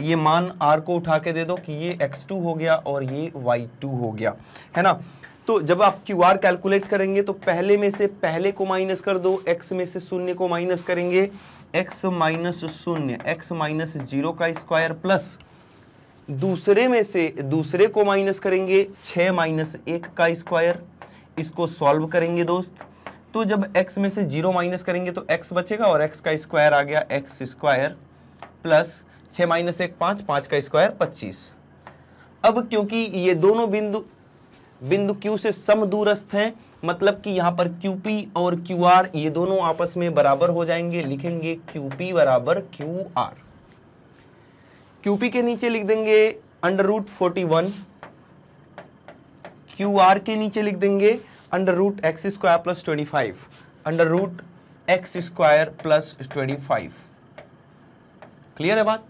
Speaker 1: ये मान आर को उठा के दे दो कि ये एक्स टू हो गया और ये वाई टू हो गया है ना तो जब आप क्यू आर कैलकुलेट करेंगे तो पहले में से पहले को माइनस कर दो एक्स में से शून्य को माइनस करेंगे एक्स माइनस शून्य एक्स माइनस जीरो का स्क्वायर प्लस दूसरे में से दूसरे को माइनस करेंगे छ माइनस एक का स्क्वायर इसको सॉल्व करेंगे दोस्त तो जब x में से जीरो माइनस करेंगे तो x बचेगा और x का स्क्वायर आ गया एक्स स्क्वायर प्लस छ माइनस एक पांच पांच का स्क्वायर पच्चीस अब क्योंकि ये दोनों बिंदु बिंदु Q से समदूरस्थ हैं मतलब कि यहाँ पर QP और QR ये दोनों आपस में बराबर हो जाएंगे लिखेंगे QP बराबर QR QP के नीचे लिख देंगे under root forty one Q R के नीचे लिख देंगे under root x square plus twenty five under root x square plus twenty five clear है बात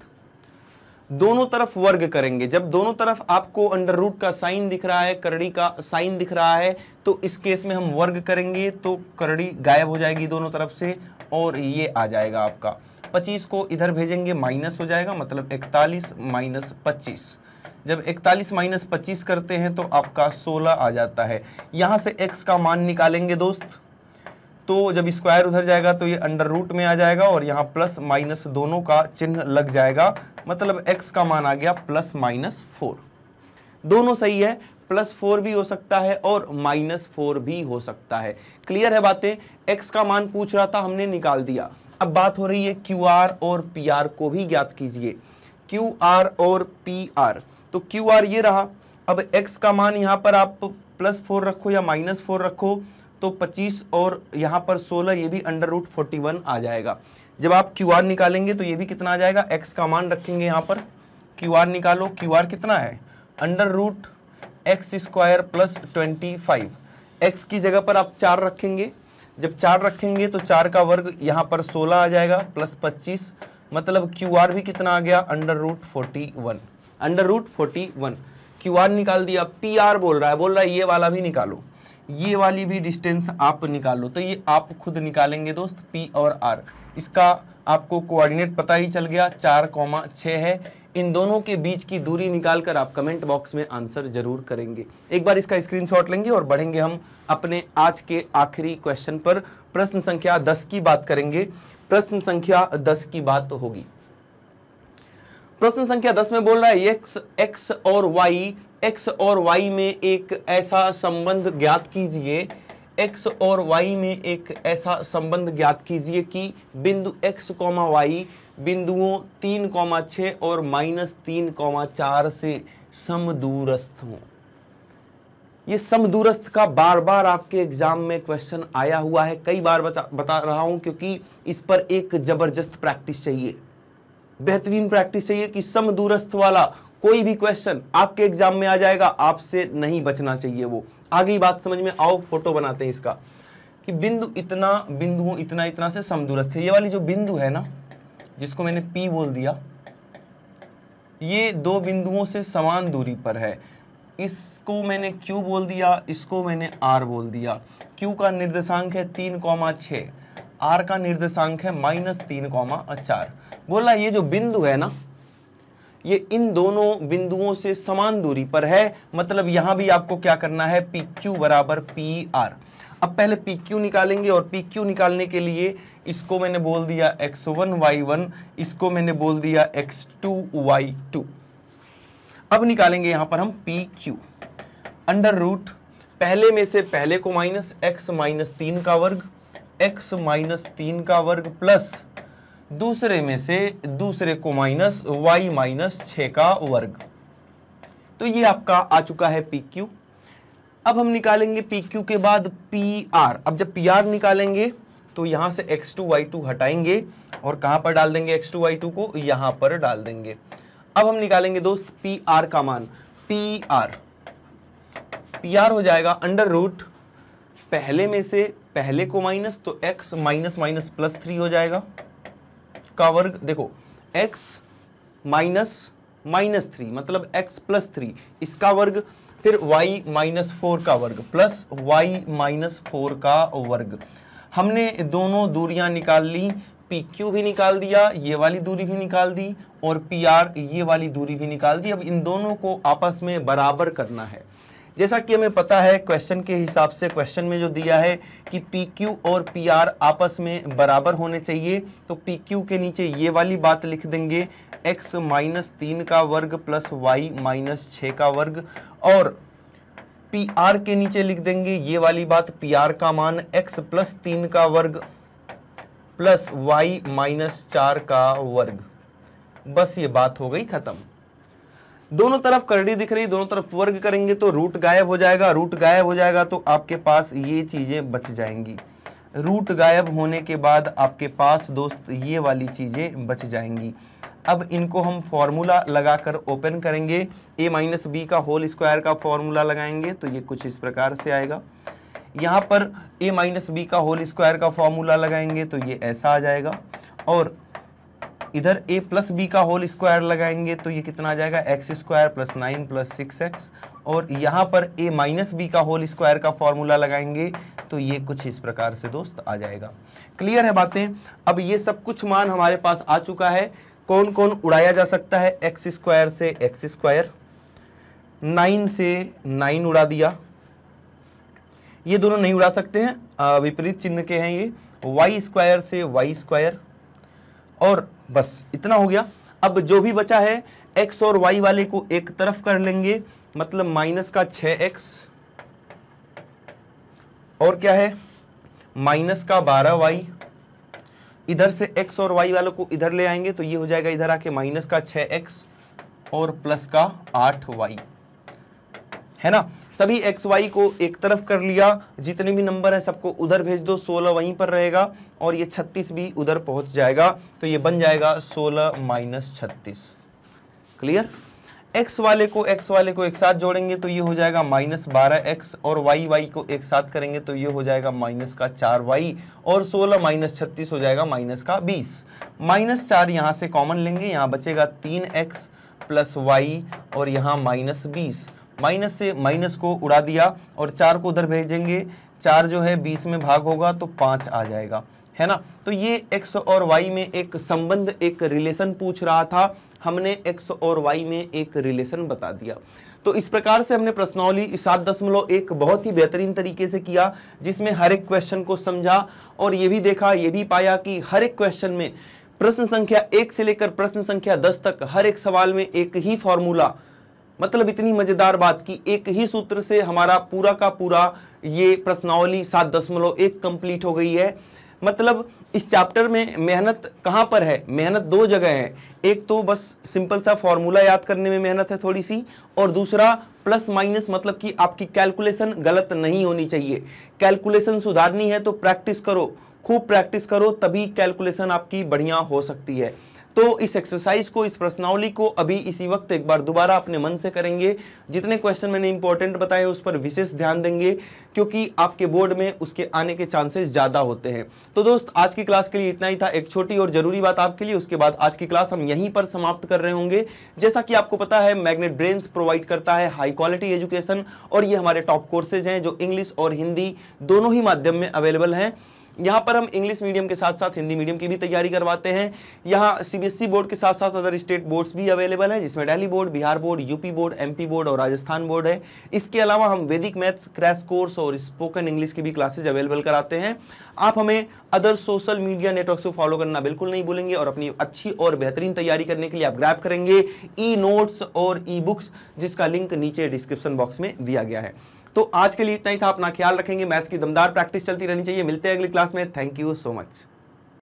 Speaker 1: दोनों तरफ वर्ग करेंगे जब दोनों तरफ आपको अंडर रूट का साइन दिख रहा है करड़ी का साइन दिख रहा है तो इस केस में हम वर्ग करेंगे तो करड़ी गायब हो जाएगी दोनों तरफ से और ये आ जाएगा आपका 25 को इधर भेजेंगे माइनस हो जाएगा मतलब 41 माइनस पच्चीस जब 41 माइनस पच्चीस करते हैं तो आपका 16 आ जाता है यहाँ से x का मान निकालेंगे दोस्त तो जब स्क्वायर उधर जाएगा तो ये अंडर रूट में आ जाएगा और यहाँ प्लस माइनस दोनों का चिन्ह लग जाएगा मतलब एक्स का मान आ गया प्लस माइनस फोर दोनों सही है प्लस फोर भी हो सकता है और माइनस फोर भी हो सकता है क्लियर है बातें एक्स का मान पूछ रहा था हमने निकाल दिया अब बात हो रही है क्यू आर और पी आर को भी ज्ञात कीजिए क्यू आर और पी आर तो क्यू आर ये रहा अब एक्स का मान यहाँ पर आप प्लस फोर रखो या माइनस फोर रखो तो 25 और यहाँ पर 16 ये भी अंडर रूट फोर्टी आ जाएगा जब आप क्यू निकालेंगे तो ये भी कितना आ जाएगा एक्स का मान रखेंगे यहाँ पर क्यू निकालो क्यू कितना है under root x square plus twenty five x की जगह पर आप चार रखेंगे जब चार रखेंगे तो चार का वर्ग यहाँ पर सोलह आ जाएगा प्लस पच्चीस मतलब क्यू आर भी कितना आ गया under root forty one under root forty one Q R निकाल दिया पी आर बोल रहा है बोल रहा है ये वाला भी निकालो ये वाली भी डिस्टेंस आप निकालो तो ये आप खुद निकालेंगे दोस्त पी और आर इसका आपको कोऑर्डिनेट पता ही चल गया चार कौमा छः है इन दोनों के बीच की दूरी निकालकर आप कमेंट बॉक्स में आंसर जरूर करेंगे एक बार इसका स्क्रीनशॉट लेंगे और बढ़ेंगे हम अपने आज के आखिरी क्वेश्चन पर प्रश्न संख्या दस की बात करेंगे प्रश्न संख्या दस की बात होगी प्रश्न संख्या दस में बोल रहा है एक्स एक्स और वाई एक्स और वाई में एक ऐसा संबंध ज्ञात कीजिए एक्स और वाई में एक ऐसा संबंध ज्ञात कीजिए कि बिंदु एक्स कॉमा वाई बिंदुओं तीन कॉमा छः और माइनस तीन कॉमा चार से समदूरस्थ हो ये समदूरस्थ का बार बार आपके एग्जाम में क्वेश्चन आया हुआ है कई बार बता बता रहा हूं क्योंकि इस पर एक ज़बरदस्त प्रैक्टिस चाहिए बेहतरीन प्रैक्टिस चाहिए कि सम दूरस्थ वाला कोई भी क्वेश्चन आपके एग्जाम में आ जाएगा आपसे नहीं बचना चाहिए वो आगे बात समझ में आओ फोटो बनाते हैं इसका कि बिंदु इतना बिंदुओं इतना इतना से समदूरस्थ है ये वाली जो बिंदु है ना जिसको मैंने पी बोल दिया ये दो बिंदुओं से समान दूरी पर है इसको मैंने Q बोल दिया इसको मैंने R बोल दिया Q का निर्देशांक है तीन कौमा छः आर का निर्देशांक है माइनस तीन कौमा चार बोला ये जो बिंदु है ना ये इन दोनों बिंदुओं से समान दूरी पर है मतलब यहां भी आपको क्या करना है पी क्यू बराबर पी आर अब पहले पी क्यू निकालेंगे और पी क्यू निकालने के लिए इसको मैंने बोल दिया एक्स वन वाई वन इसको मैंने बोल दिया एक्स टू वाई टू अब निकालेंगे यहां पर हम पी क्यू अंडर रूट पहले में से पहले को माइनस एक्स माइनस तीन का वर्ग एक्स माइनस तीन का वर्ग प्लस दूसरे में से दूसरे को माइनस वाई माइनस छ का वर्ग तो ये आपका आ चुका है पी क्यू अब हम निकालेंगे पी क्यू के बाद पी आर अब जब पी आर निकालेंगे तो यहां से एक्स टू वाई टू हटाएंगे और कहां पर डाल देंगे एक्स टू वाई टू को यहां पर डाल देंगे अब हम निकालेंगे दोस्त पी आर का मान पी आर पी आर हो जाएगा अंडर रूट पहले में से पहले को माइनस तो x minus minus plus three हो जाएगा का वर्ग देखो x माइनस माइनस थ्री मतलब x प्लस थ्री इसका वर्ग फिर y माइनस फोर का वर्ग प्लस y माइनस फोर का वर्ग हमने दोनों दूरियां निकाल ली पी क्यू भी निकाल दिया ये वाली दूरी भी निकाल दी और पी आर ये वाली दूरी भी निकाल दी अब इन दोनों को आपस में बराबर करना है जैसा कि हमें पता है क्वेश्चन के हिसाब से क्वेश्चन में जो दिया है कि पी क्यू और पी आर आपस में बराबर होने चाहिए तो पी क्यू के नीचे ये वाली बात लिख देंगे एक्स माइनस तीन का वर्ग प्लस वाई माइनस छः का वर्ग और पी आर के नीचे लिख देंगे ये वाली बात पी आर का मान एक्स प्लस तीन का वर्ग प्लस वाई माइनस चार का वर्ग बस ये बात हो गई खत्म दोनों तरफ करड़ी दिख रही दोनों तरफ वर्ग करेंगे तो रूट गायब हो जाएगा रूट गायब हो जाएगा तो आपके पास ये चीज़ें बच जाएंगी रूट गायब होने के बाद आपके पास दोस्त ये वाली चीज़ें बच जाएंगी अब इनको हम फॉर्मूला लगाकर ओपन करेंगे ए माइनस बी का होल स्क्वायर का फॉर्मूला लगाएंगे तो ये कुछ इस प्रकार से आएगा यहाँ पर ए माइनस बी का होल स्क्वायर का फॉर्मूला लगाएंगे तो ये ऐसा आ जाएगा और इधर ए प्लस बी का होल स्क्वायर लगाएंगे तो ये कितना आ जाएगा x square plus nine plus six x और यहाँ पर ए माइनस बी का होल स्क्वायर का फॉर्मूला लगाएंगे तो ये कुछ इस प्रकार से दोस्त आ जाएगा क्लियर है बातें अब ये सब कुछ मान हमारे पास आ चुका है कौन कौन उड़ाया जा सकता है एक्स स्क्वायर से एक्स स्क्वायर नाइन से नाइन उड़ा दिया ये दोनों नहीं उड़ा सकते हैं विपरीत चिन्ह के हैं ये वाई स्क्वायर से वाई स्क्वायर और बस इतना हो गया अब जो भी बचा है एक्स और वाई वाले को एक तरफ कर लेंगे मतलब माइनस का छ एक्स और क्या है माइनस का बारह वाई इधर से एक्स और वाई वालों को इधर ले आएंगे तो ये हो जाएगा इधर आके माइनस का छ एक्स और प्लस का आठ वाई है ना सभी एक्स वाई को एक तरफ कर लिया जितने भी नंबर है सबको उधर भेज दो सोलह वहीं पर रहेगा और ये छत्तीस भी उधर पहुंच जाएगा तो ये बन जाएगा सोलह माइनस छत्तीस क्लियर एक्स वाले को एक्स वाले को एक साथ जोड़ेंगे तो ये हो जाएगा माइनस बारह एक्स और वाई वाई को एक साथ करेंगे तो ये हो जाएगा माइनस का चार वाई और सोलह माइनस छत्तीस हो जाएगा माइनस का बीस माइनस चार यहाँ से कॉमन लेंगे यहाँ बचेगा तीन एक्स प्लस वाई और यहाँ माइनस बीस माइनस से माइनस को उड़ा दिया और चार को उधर भेजेंगे चार जो है बीस में भाग होगा तो पाँच आ जाएगा है ना तो ये एक्स और वाई में एक संबंध एक रिलेशन पूछ रहा था हमने एक्स और वाई में एक रिलेशन बता दिया तो इस प्रकार से हमने प्रश्नावली सात दशमलव एक बहुत ही बेहतरीन तरीके से किया जिसमें हर एक क्वेश्चन को समझा और ये भी देखा ये भी पाया कि हर एक क्वेश्चन में प्रश्न संख्या एक से लेकर प्रश्न संख्या दस तक हर एक सवाल में एक ही फॉर्मूला मतलब इतनी मजेदार बात कि एक ही सूत्र से हमारा पूरा का पूरा ये प्रश्नावली सात दशमलव एक कंप्लीट हो गई है मतलब इस चैप्टर में मेहनत कहाँ पर है मेहनत दो जगह है एक तो बस सिंपल सा फॉर्मूला याद करने में मेहनत है थोड़ी सी और दूसरा प्लस माइनस मतलब कि आपकी कैलकुलेशन गलत नहीं होनी चाहिए कैलकुलेशन सुधारनी है तो प्रैक्टिस करो खूब प्रैक्टिस करो तभी कैलकुलेशन आपकी बढ़िया हो सकती है तो इस एक्सरसाइज को इस प्रश्नावली को अभी इसी वक्त एक बार दोबारा अपने मन से करेंगे जितने क्वेश्चन मैंने इंपॉर्टेंट बताए उस पर विशेष ध्यान देंगे क्योंकि आपके बोर्ड में उसके आने के चांसेस ज़्यादा होते हैं तो दोस्त आज की क्लास के लिए इतना ही था एक छोटी और ज़रूरी बात आपके लिए उसके बाद आज की क्लास हम यहीं पर समाप्त कर रहे होंगे जैसा कि आपको पता है मैग्नेट ब्रेन्स प्रोवाइड करता है हाई क्वालिटी एजुकेशन और ये हमारे टॉप कोर्सेज हैं जो इंग्लिश और हिंदी दोनों ही माध्यम में अवेलेबल हैं यहाँ पर हम इंग्लिश मीडियम के साथ साथ हिंदी मीडियम की भी तैयारी करवाते हैं यहाँ सीबीएसई बोर्ड e के साथ साथ अदर स्टेट बोर्ड्स भी अवेलेबल हैं जिसमें Delhi board Bihar board UP board MP board और राजस्थान बोर्ड है इसके अलावा हम वैदिक मैथ्स क्रैश कोर्स और स्पोकन इंग्लिश की भी क्लासेज अवेलेबल कराते हैं आप हमें अदर सोशल मीडिया नेटवर्क्स को फॉलो करना बिल्कुल नहीं भूलेंगे और अपनी अच्छी और बेहतरीन तैयारी करने के लिए आप ग्रैप करेंगे ई नोट्स और ई बुक्स जिसका लिंक नीचे डिस्क्रिप्शन बॉक्स में दिया गया है तो आज के लिए इतना ही था अपना ख्याल रखेंगे मैथ्स की दमदार प्रैक्टिस चलती रहनी चाहिए मिलते हैं अगली क्लास में थैंक यू सो मच